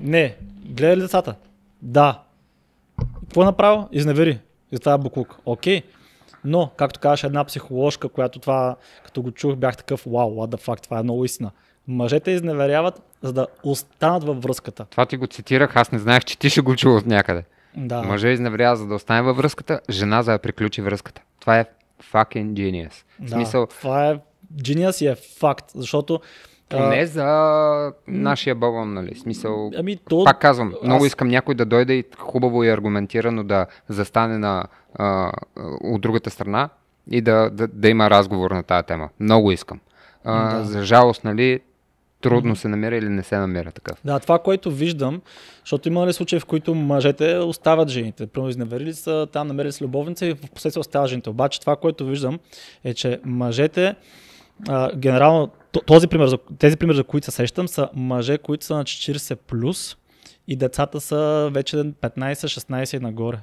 Не. Гледа ли децата? Да. Какво е направил? Изневери. И това е буклук. Окей. Okay. Но, както казваш, една психоложка, която това, като го чух, бях такъв, вау, what the fuck, това е много истина. Мъжете изневеряват, за да останат във връзката. Това ти го цитирах, аз не знаех, че ти ще го чу от някъде. Да. Мъже изневерява, за да остане във връзката, жена за да приключи връзката. Това е fucking genius. Да, В смисъл... Това е genius и е факт, защото поне за нашия балон, нали? Смисъл, ами, то... пак казвам, аз... много искам някой да дойде и хубаво и аргументирано да застане на, а, от другата страна и да, да, да има разговор на тази тема. Много искам. А, да. За жалост, нали, трудно се намира или не се намира такъв. Да, това, което виждам, защото има ли нали, случаи, в които мъжете остават жените. Примерно, изневерили са, там намерили с любовница и в последствие остават жените. Обаче това, което виждам е, че мъжете а, генерално този пример, тези примери, за които се срещам, са мъже, които са на 40 плюс и децата са вече 15-16 и нагоре.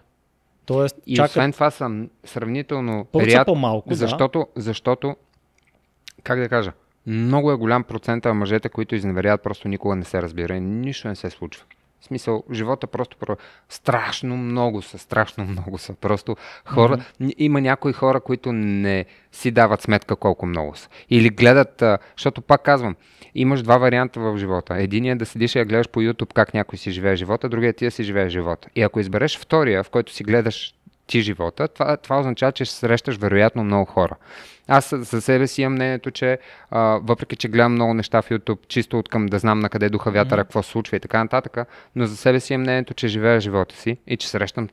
Тоест, и чакат... освен това съм сравнително ряд, по-малко, защото, да. защото, как да кажа, много е голям процент на мъжете, които изневеряват, просто никога не се разбира и нищо не се случва. В смисъл, живота просто, просто страшно много са, страшно много са. Просто хора, mm-hmm. има някои хора, които не си дават сметка колко много са. Или гледат, защото пак казвам, имаш два варианта в живота. Единият е да седиш и я гледаш по YouTube как някой си живее живота, другият е ти да си живее живота. И ако избереш втория, в който си гледаш ти живота, това, това означава, че ще срещаш вероятно много хора. Аз за себе си имам мнението, че а, въпреки, че гледам много неща в YouTube, чисто от към да знам на къде духа вятъра, mm-hmm. какво се случва и така нататък, но за себе си имам мнението, че живея живота си и че срещам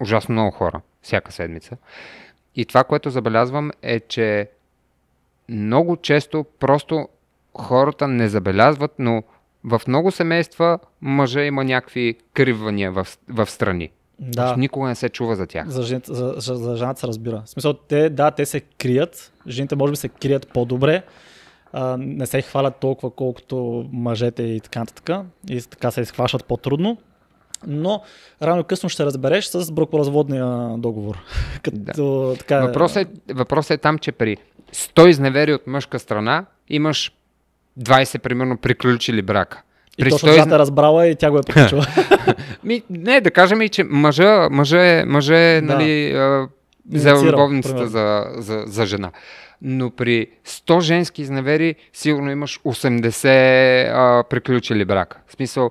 ужасно много хора всяка седмица. И това, което забелязвам е, че много често просто хората не забелязват, но в много семейства мъжа има някакви кривания в, в страни. Да. Значи никога не се чува за тях. За, жен, за, за, за жената се разбира. В смисъл, те, да, те се крият. Жените може би се крият по-добре. А, не се хвалят толкова, колкото мъжете и така нататък. И така се изхващат по-трудно. Но рано късно ще разбереш с бракоразводния договор. [LAUGHS] Като, да. така... Е. въпросът, е, въпросът е там, че при 100 изневери от мъжка страна имаш 20 примерно приключили брака. И При точно жената разбрала и тя го е [LAUGHS] приключила. [LAUGHS] Ми, не, да кажем и, че мъжа, мъжа е, мъжа е да. нали, а, за любовницата за, за, за жена. Но при 100 женски изневери сигурно имаш 80 а, приключили брак. В смисъл,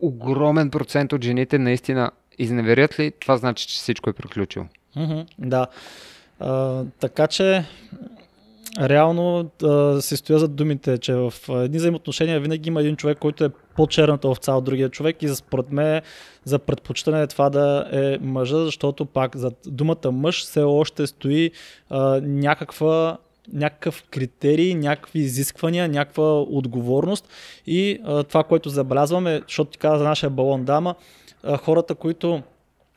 огромен процент от жените наистина изневерят ли, това значи, че всичко е приключило. Mm-hmm, да. А, така че реално да се стоя за думите, че в едни взаимоотношения винаги има един човек, който е по-черната овца от другия човек и според мен за предпочитане е това да е мъжа, защото пак за думата мъж все още стои а, някаква някакъв критерий, някакви изисквания, някаква отговорност и а, това, което забелязваме, защото ти каза за нашия балон дама, а, хората, които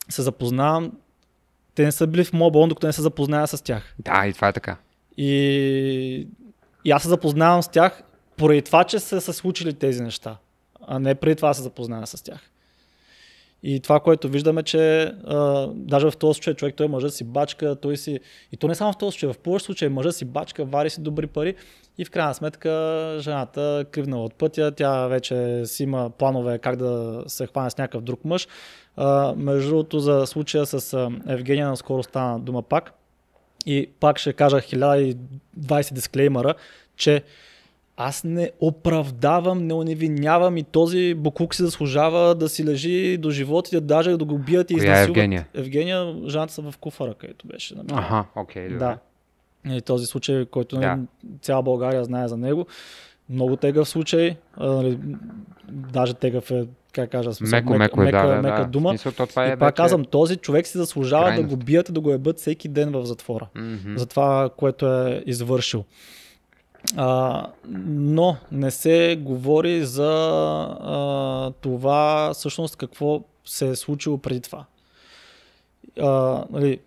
се запознавам, те не са били в моя балон, докато не се запозная с тях. Да, и това е така. И, и аз се запознавам с тях поради това, че са се случили тези неща, а не преди това се запознавам с тях. И това, което виждаме, че а, даже в този случай човек, той е мъжът си бачка, той си... И то не само в този случай, в повече случай мъжът си бачка, вари си добри пари и в крайна сметка жената кривнала от пътя, тя вече си има планове как да се хване с някакъв друг мъж. А, между другото, за случая с Евгения наскоро стана дума пак. И пак ще кажа 1020 дисклеймера, че аз не оправдавам, не оневинявам и този Букук си заслужава да си лежи до да даже да го бият и Коя е изнасилват. Е Евгения? Евгения Жанца в куфара, където беше. Намерен. Нали? Ага, окей, okay, Да. И този случай, който нали, да. цяла България знае за него много тегъв случай. А, нали, даже тегъв е, как кажа, смисъл, меко, меко, е, мека, да, да, мека да. дума. Смисъл, то това е и пак вече... казвам, този човек си заслужава крайност. да го бият и да го ебат всеки ден в затвора. Mm-hmm. За това, което е извършил. А, но не се говори за а, това всъщност какво се е случило преди това. А, нали,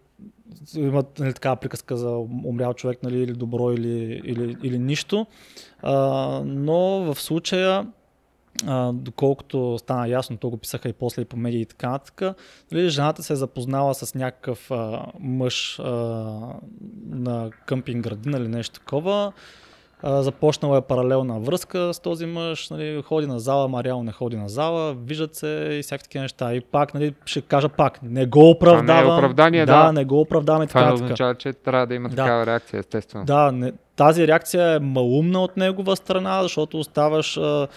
имат нали, такава приказка за умрял човек, нали, или добро, или, или, или нищо. А, но в случая, а, доколкото стана ясно, то го писаха и после и по медии и така нататък, нали, жената се е запознала с някакъв а, мъж а, на къмпинг градина или нещо такова. А, започнала е паралелна връзка с този мъж, нали, ходи на зала, ама реално не ходи на зала, виждат се и всякакви такива неща. И пак, нали, ще кажа пак, не го оправдавам. Това не е оправдание, да, да. не го оправдаваме. Това така, не означава, че трябва да има да. такава реакция, естествено. Да, не, тази реакция е малумна от негова страна, защото оставаш а,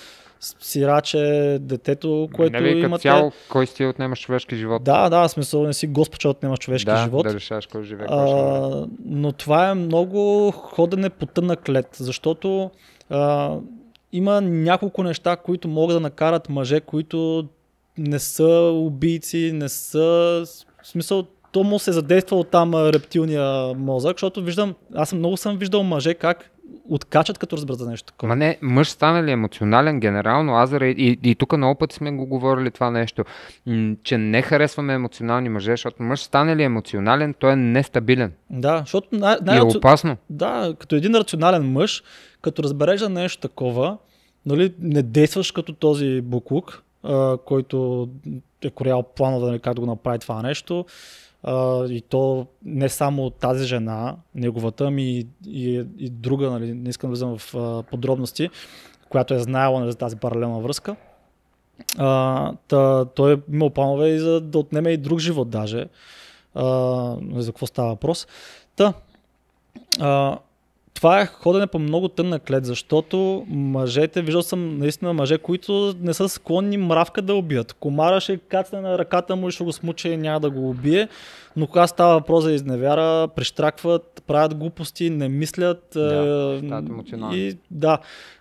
сираче, детето, което не, имате... Цял, кой си е отнемаш човешки живот? Да, да, смисъл не си Господ, че отнемаш човешки да, живот. Да, решаваш кой живее. а, но това е много ходене по тъна клет, защото а, има няколко неща, които могат да накарат мъже, които не са убийци, не са... В смисъл, то му се задейства от там рептилния мозък, защото виждам, аз съм много съм виждал мъже как откачат, като разберат за нещо такова. Ма не, мъж стана ли емоционален генерално, аз и, и тук много пъти сме го говорили това нещо, че не харесваме емоционални мъже, защото мъж стане ли емоционален, той е нестабилен. Да, защото най- най- е опасно. Да, като един рационален мъж, като разбереш за нещо такова, нали, не действаш като този буклук, а, който е корял плана да как да го направи това нещо. А, и то не само тази жена, неговата, ми и, и, и друга, нали, не искам да влизам в а, подробности, която е знаела нали, за тази паралелна връзка. А, та, той е имал планове и за да отнеме и друг живот даже. А, нали, за какво става въпрос. Та, а, това е ходене по много тънна клет, защото мъжете, виждал съм наистина мъже, които не са склонни мравка да убият. Комара ще кацне на ръката му и ще го смуче и няма да го убие, но кога става въпрос за изневяра, прещракват, правят глупости, не мислят. Да, е, и, да,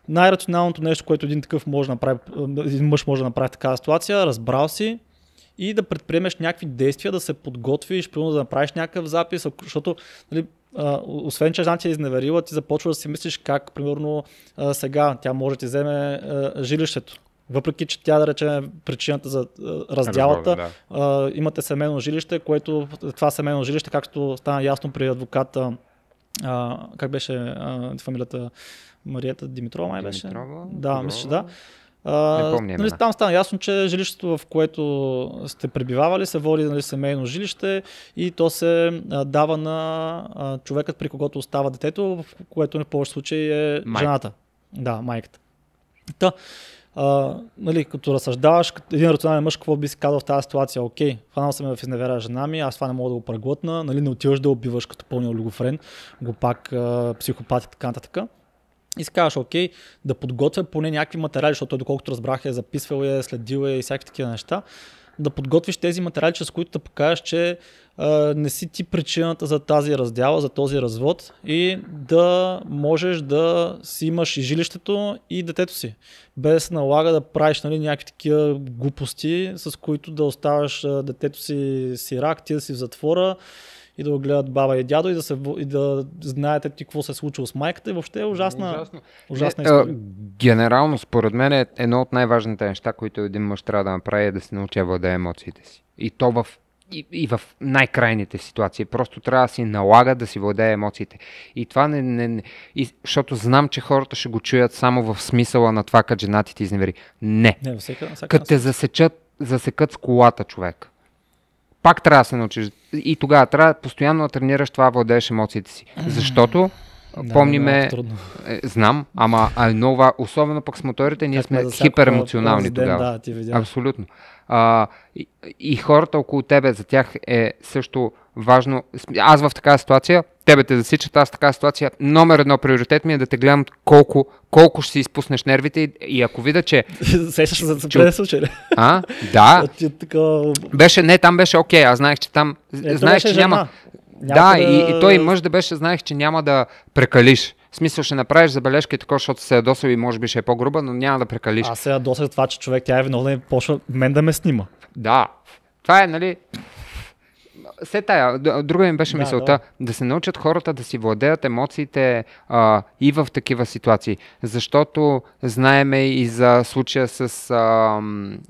най-рационалното нещо, което един такъв може да направи, един мъж може да направи такава ситуация, разбрал си, и да предприемеш някакви действия, да се подготвиш, примерно да направиш някакъв запис, защото нали, Uh, освен че жена ти е изневерила, ти започва да си мислиш как, примерно, uh, сега тя може да ти вземе uh, жилището. Въпреки, че тя да рече е причината за раздялата, да. uh, имате семейно жилище, което това семейно жилище, както стана ясно при адвоката, uh, как беше uh, фамилията Марията Димитрова, май беше? Димитрова? Да, мисля, да а, не помня, нали, там стана ясно, че жилището, в което сте пребивавали, се води нали, семейно жилище и то се а, дава на а, човекът, при когото остава детето, в което нали, в повече случаи е Майк. жената. Да, майката. Та, а, нали, като разсъждаваш, като един рационален мъж, какво би си казал в тази ситуация? Окей, хванал съм в изневера жена ми, аз това не мога да го преглътна, нали, не отиваш да убиваш като пълния олигофрен, го пак психопат и така нататък. И си казваш, окей, да подготвя поне някакви материали, защото доколкото разбрах, е записвал, е следил е и всякакви такива неща. Да подготвиш тези материали, чрез които да покажеш, че а, не си ти причината за тази раздяла, за този развод и да можеш да си имаш и жилището и детето си. Без налага да правиш нали, някакви такива глупости, с които да оставяш детето си сирак, ти да си в затвора и да го гледат баба и дядо и да, се, и да знаете ти какво се е случило с майката и въобще е ужасна, е, ужасна. ужасна е, история. Генерално, според мен, е едно от най-важните неща, които един мъж трябва да направи е да се научи да емоциите си. И то в и, и в най-крайните ситуации. Просто трябва да си налага да си владее емоциите. И това не. не, не и, защото знам, че хората ще го чуят само в смисъла на това, като женатите изневери. Не. не всека, всека, като те засечат, засекат с колата човек пак трябва да се научиш. И тогава трябва постоянно да тренираш това, владееш емоциите си. Защото да, Помниме, Е, знам, ама нова, особено пък с моторите, ние как сме хиперемоционални тогава. Да, ти видя. Абсолютно. А, и, и хората около тебе, за тях е също важно. Аз в такава ситуация, тебе те засичат, аз в такава ситуация, номер едно приоритет ми е да те гледам колко, колко ще си изпуснеш нервите и, и ако видя, че... [LAUGHS] Сещаш се за че... случай ли? А, да. [LAUGHS] Беше, не, там беше окей, okay, аз знаех, че там... Е, знаех, че жена. няма... Да, и, и той мъж да беше, знаех, че няма да прекалиш. В смисъл ще направиш забележка и така, защото се ядосал е и може би ще е по-груба, но няма да прекалиш. Аз се ядосах това, че човек тя е виновна и почва мен да ме снима. Да. Това е, нали... Се тая, друга им беше да, мисълта, да. да се научат хората да си владеят емоциите а, и в такива ситуации. Защото знаеме и за случая с а,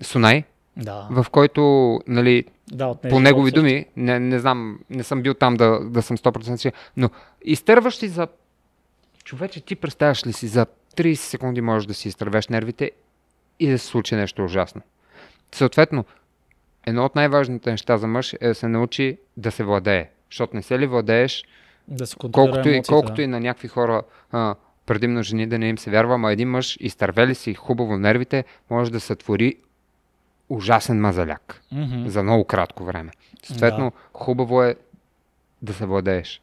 Сунай, да. в който нали, да, от по негови също. думи, не, не знам, не съм бил там да, да съм 100% но изтърваш си за... Човече, ти представяш ли си за 30 секунди можеш да си изтървеш нервите и да се случи нещо ужасно. Съответно, едно от най-важните неща за мъж е да се научи да се владее. Защото не се ли владееш, да се колкото, и, колкото да. и на някакви хора, а, предимно жени, да не им се вярва, а един мъж, изтървели си хубаво нервите, може да сътвори ужасен мазаляк mm-hmm. за много кратко време. Съответно, да. хубаво е да се владееш.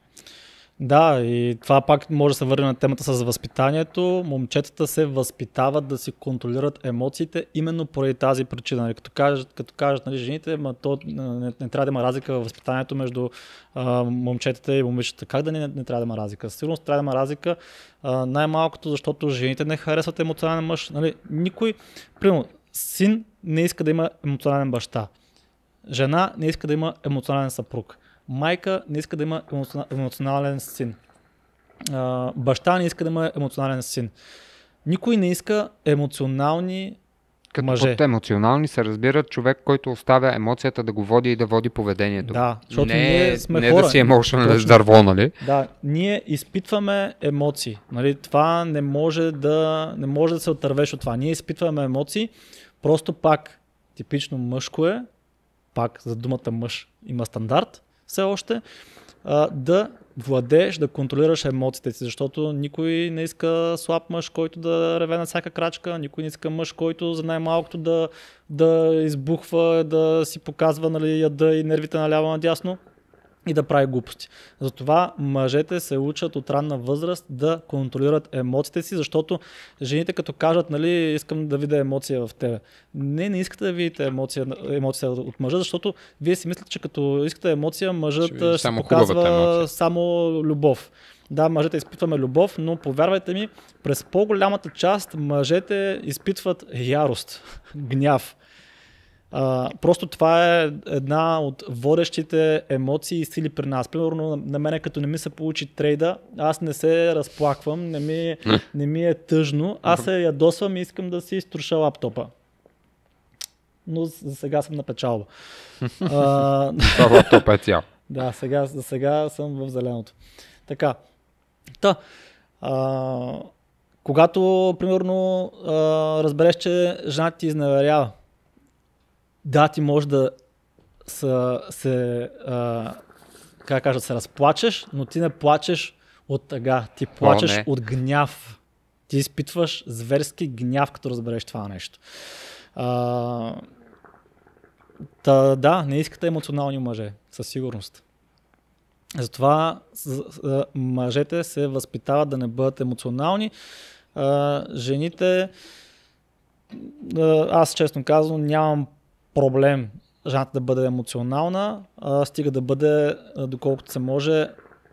Да, и това пак може да се върне на темата с възпитанието. Момчетата се възпитават да си контролират емоциите именно поради тази причина. Нали, като кажат, като кажат нали, жените, ма то не, не, трябва да има разлика във възпитанието между а, момчетата и момичетата. Как да не, не трябва да има разлика? Сигурно трябва да има разлика а, най-малкото, защото жените не харесват емоционален мъж. Нали, никой, примерно, син не иска да има емоционален баща. Жена не иска да има емоционален съпруг. Майка не иска да има емоционален син. Баща не иска да има емоционален син. Никой не иска емоционални като мъже. Под емоционални се разбира човек, който оставя емоцията да го води и да води поведението. Да, защото не, ние сме не хора. да си емоционален дърво, нали? Да, ние изпитваме емоции. Нали? Това не може, да, не може да се отървеш от това. Ние изпитваме емоции Просто пак, типично мъжко е, пак за думата мъж има стандарт все още, а, да владееш, да контролираш емоциите си, защото никой не иска слаб мъж, който да реве на всяка крачка, никой не иска мъж, който за най-малкото да, да избухва, да си показва нали, яда и нервите наляво надясно и да прави глупости. Затова мъжете се учат от ранна възраст да контролират емоциите си, защото жените като кажат, нали, искам да видя емоция в тебе. Не, не искате да видите емоция, емоция от мъжа, защото вие си мислите, че като искате емоция, мъжът ще, ще само показва емоция. само любов. Да, мъжете изпитваме любов, но повярвайте ми, през по-голямата част мъжете изпитват ярост, гняв, а, просто това е една от водещите емоции и сили при нас. Примерно на мене като не ми се получи трейда, аз не се разплаквам, не ми, не ми е тъжно, аз се ядосвам и искам да си изтруша лаптопа. Но за сега съм на печалба. [LAUGHS] Това лаптоп е цял. [LAUGHS] Да, сега, за сега съм в зеленото. Така. Та. А, когато, примерно, а, разбереш, че жена ти изневерява, да, ти може да са, се, а, как кажа, се разплачеш, но ти не плачеш от тъга, ти плачеш О, от гняв. Ти изпитваш зверски гняв, като разбереш това нещо. А, та, да, не искате емоционални мъже, със сигурност. Затова мъжете се възпитават да не бъдат емоционални. А, жените, аз честно казвам, нямам проблем жената да бъде емоционална, а, стига да бъде, доколкото се може,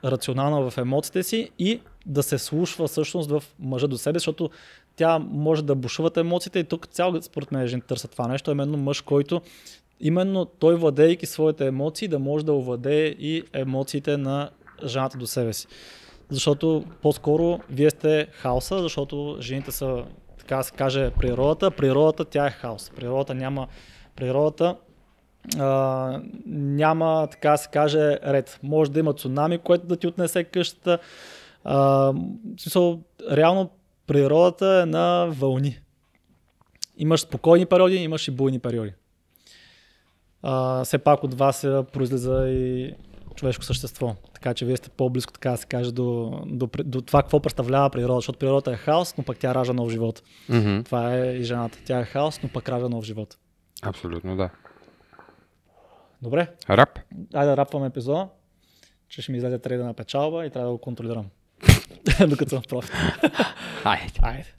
рационална в емоциите си и да се слушва всъщност в мъжа до себе, защото тя може да бушуват емоциите и тук цял според мен жен търса това нещо, именно мъж, който именно той владейки своите емоции да може да овладее и емоциите на жената до себе си. Защото по-скоро вие сте хаоса, защото жените са така да се каже природата, природата тя е хаос. Природата няма природата а, няма, така се каже, ред. Може да има цунами, което да ти отнесе къщата. А, в смисъл, реално природата е на вълни. Имаш спокойни периоди, имаш и буйни периоди. А, все пак от вас се произлиза и човешко същество. Така че вие сте по-близко, така да се каже, до, до, до това какво представлява природа. Защото природата е хаос, но пък тя ражда нов живот. Mm-hmm. Това е и жената. Тя е хаос, но пък ражда нов живот. Абсолютно да. Добре. Рап. Айде да рапвам епизода, че ще ми излезе трейда на печалба и трябва да го контролирам. [LAUGHS] Докато съм профит. Айде. Айде.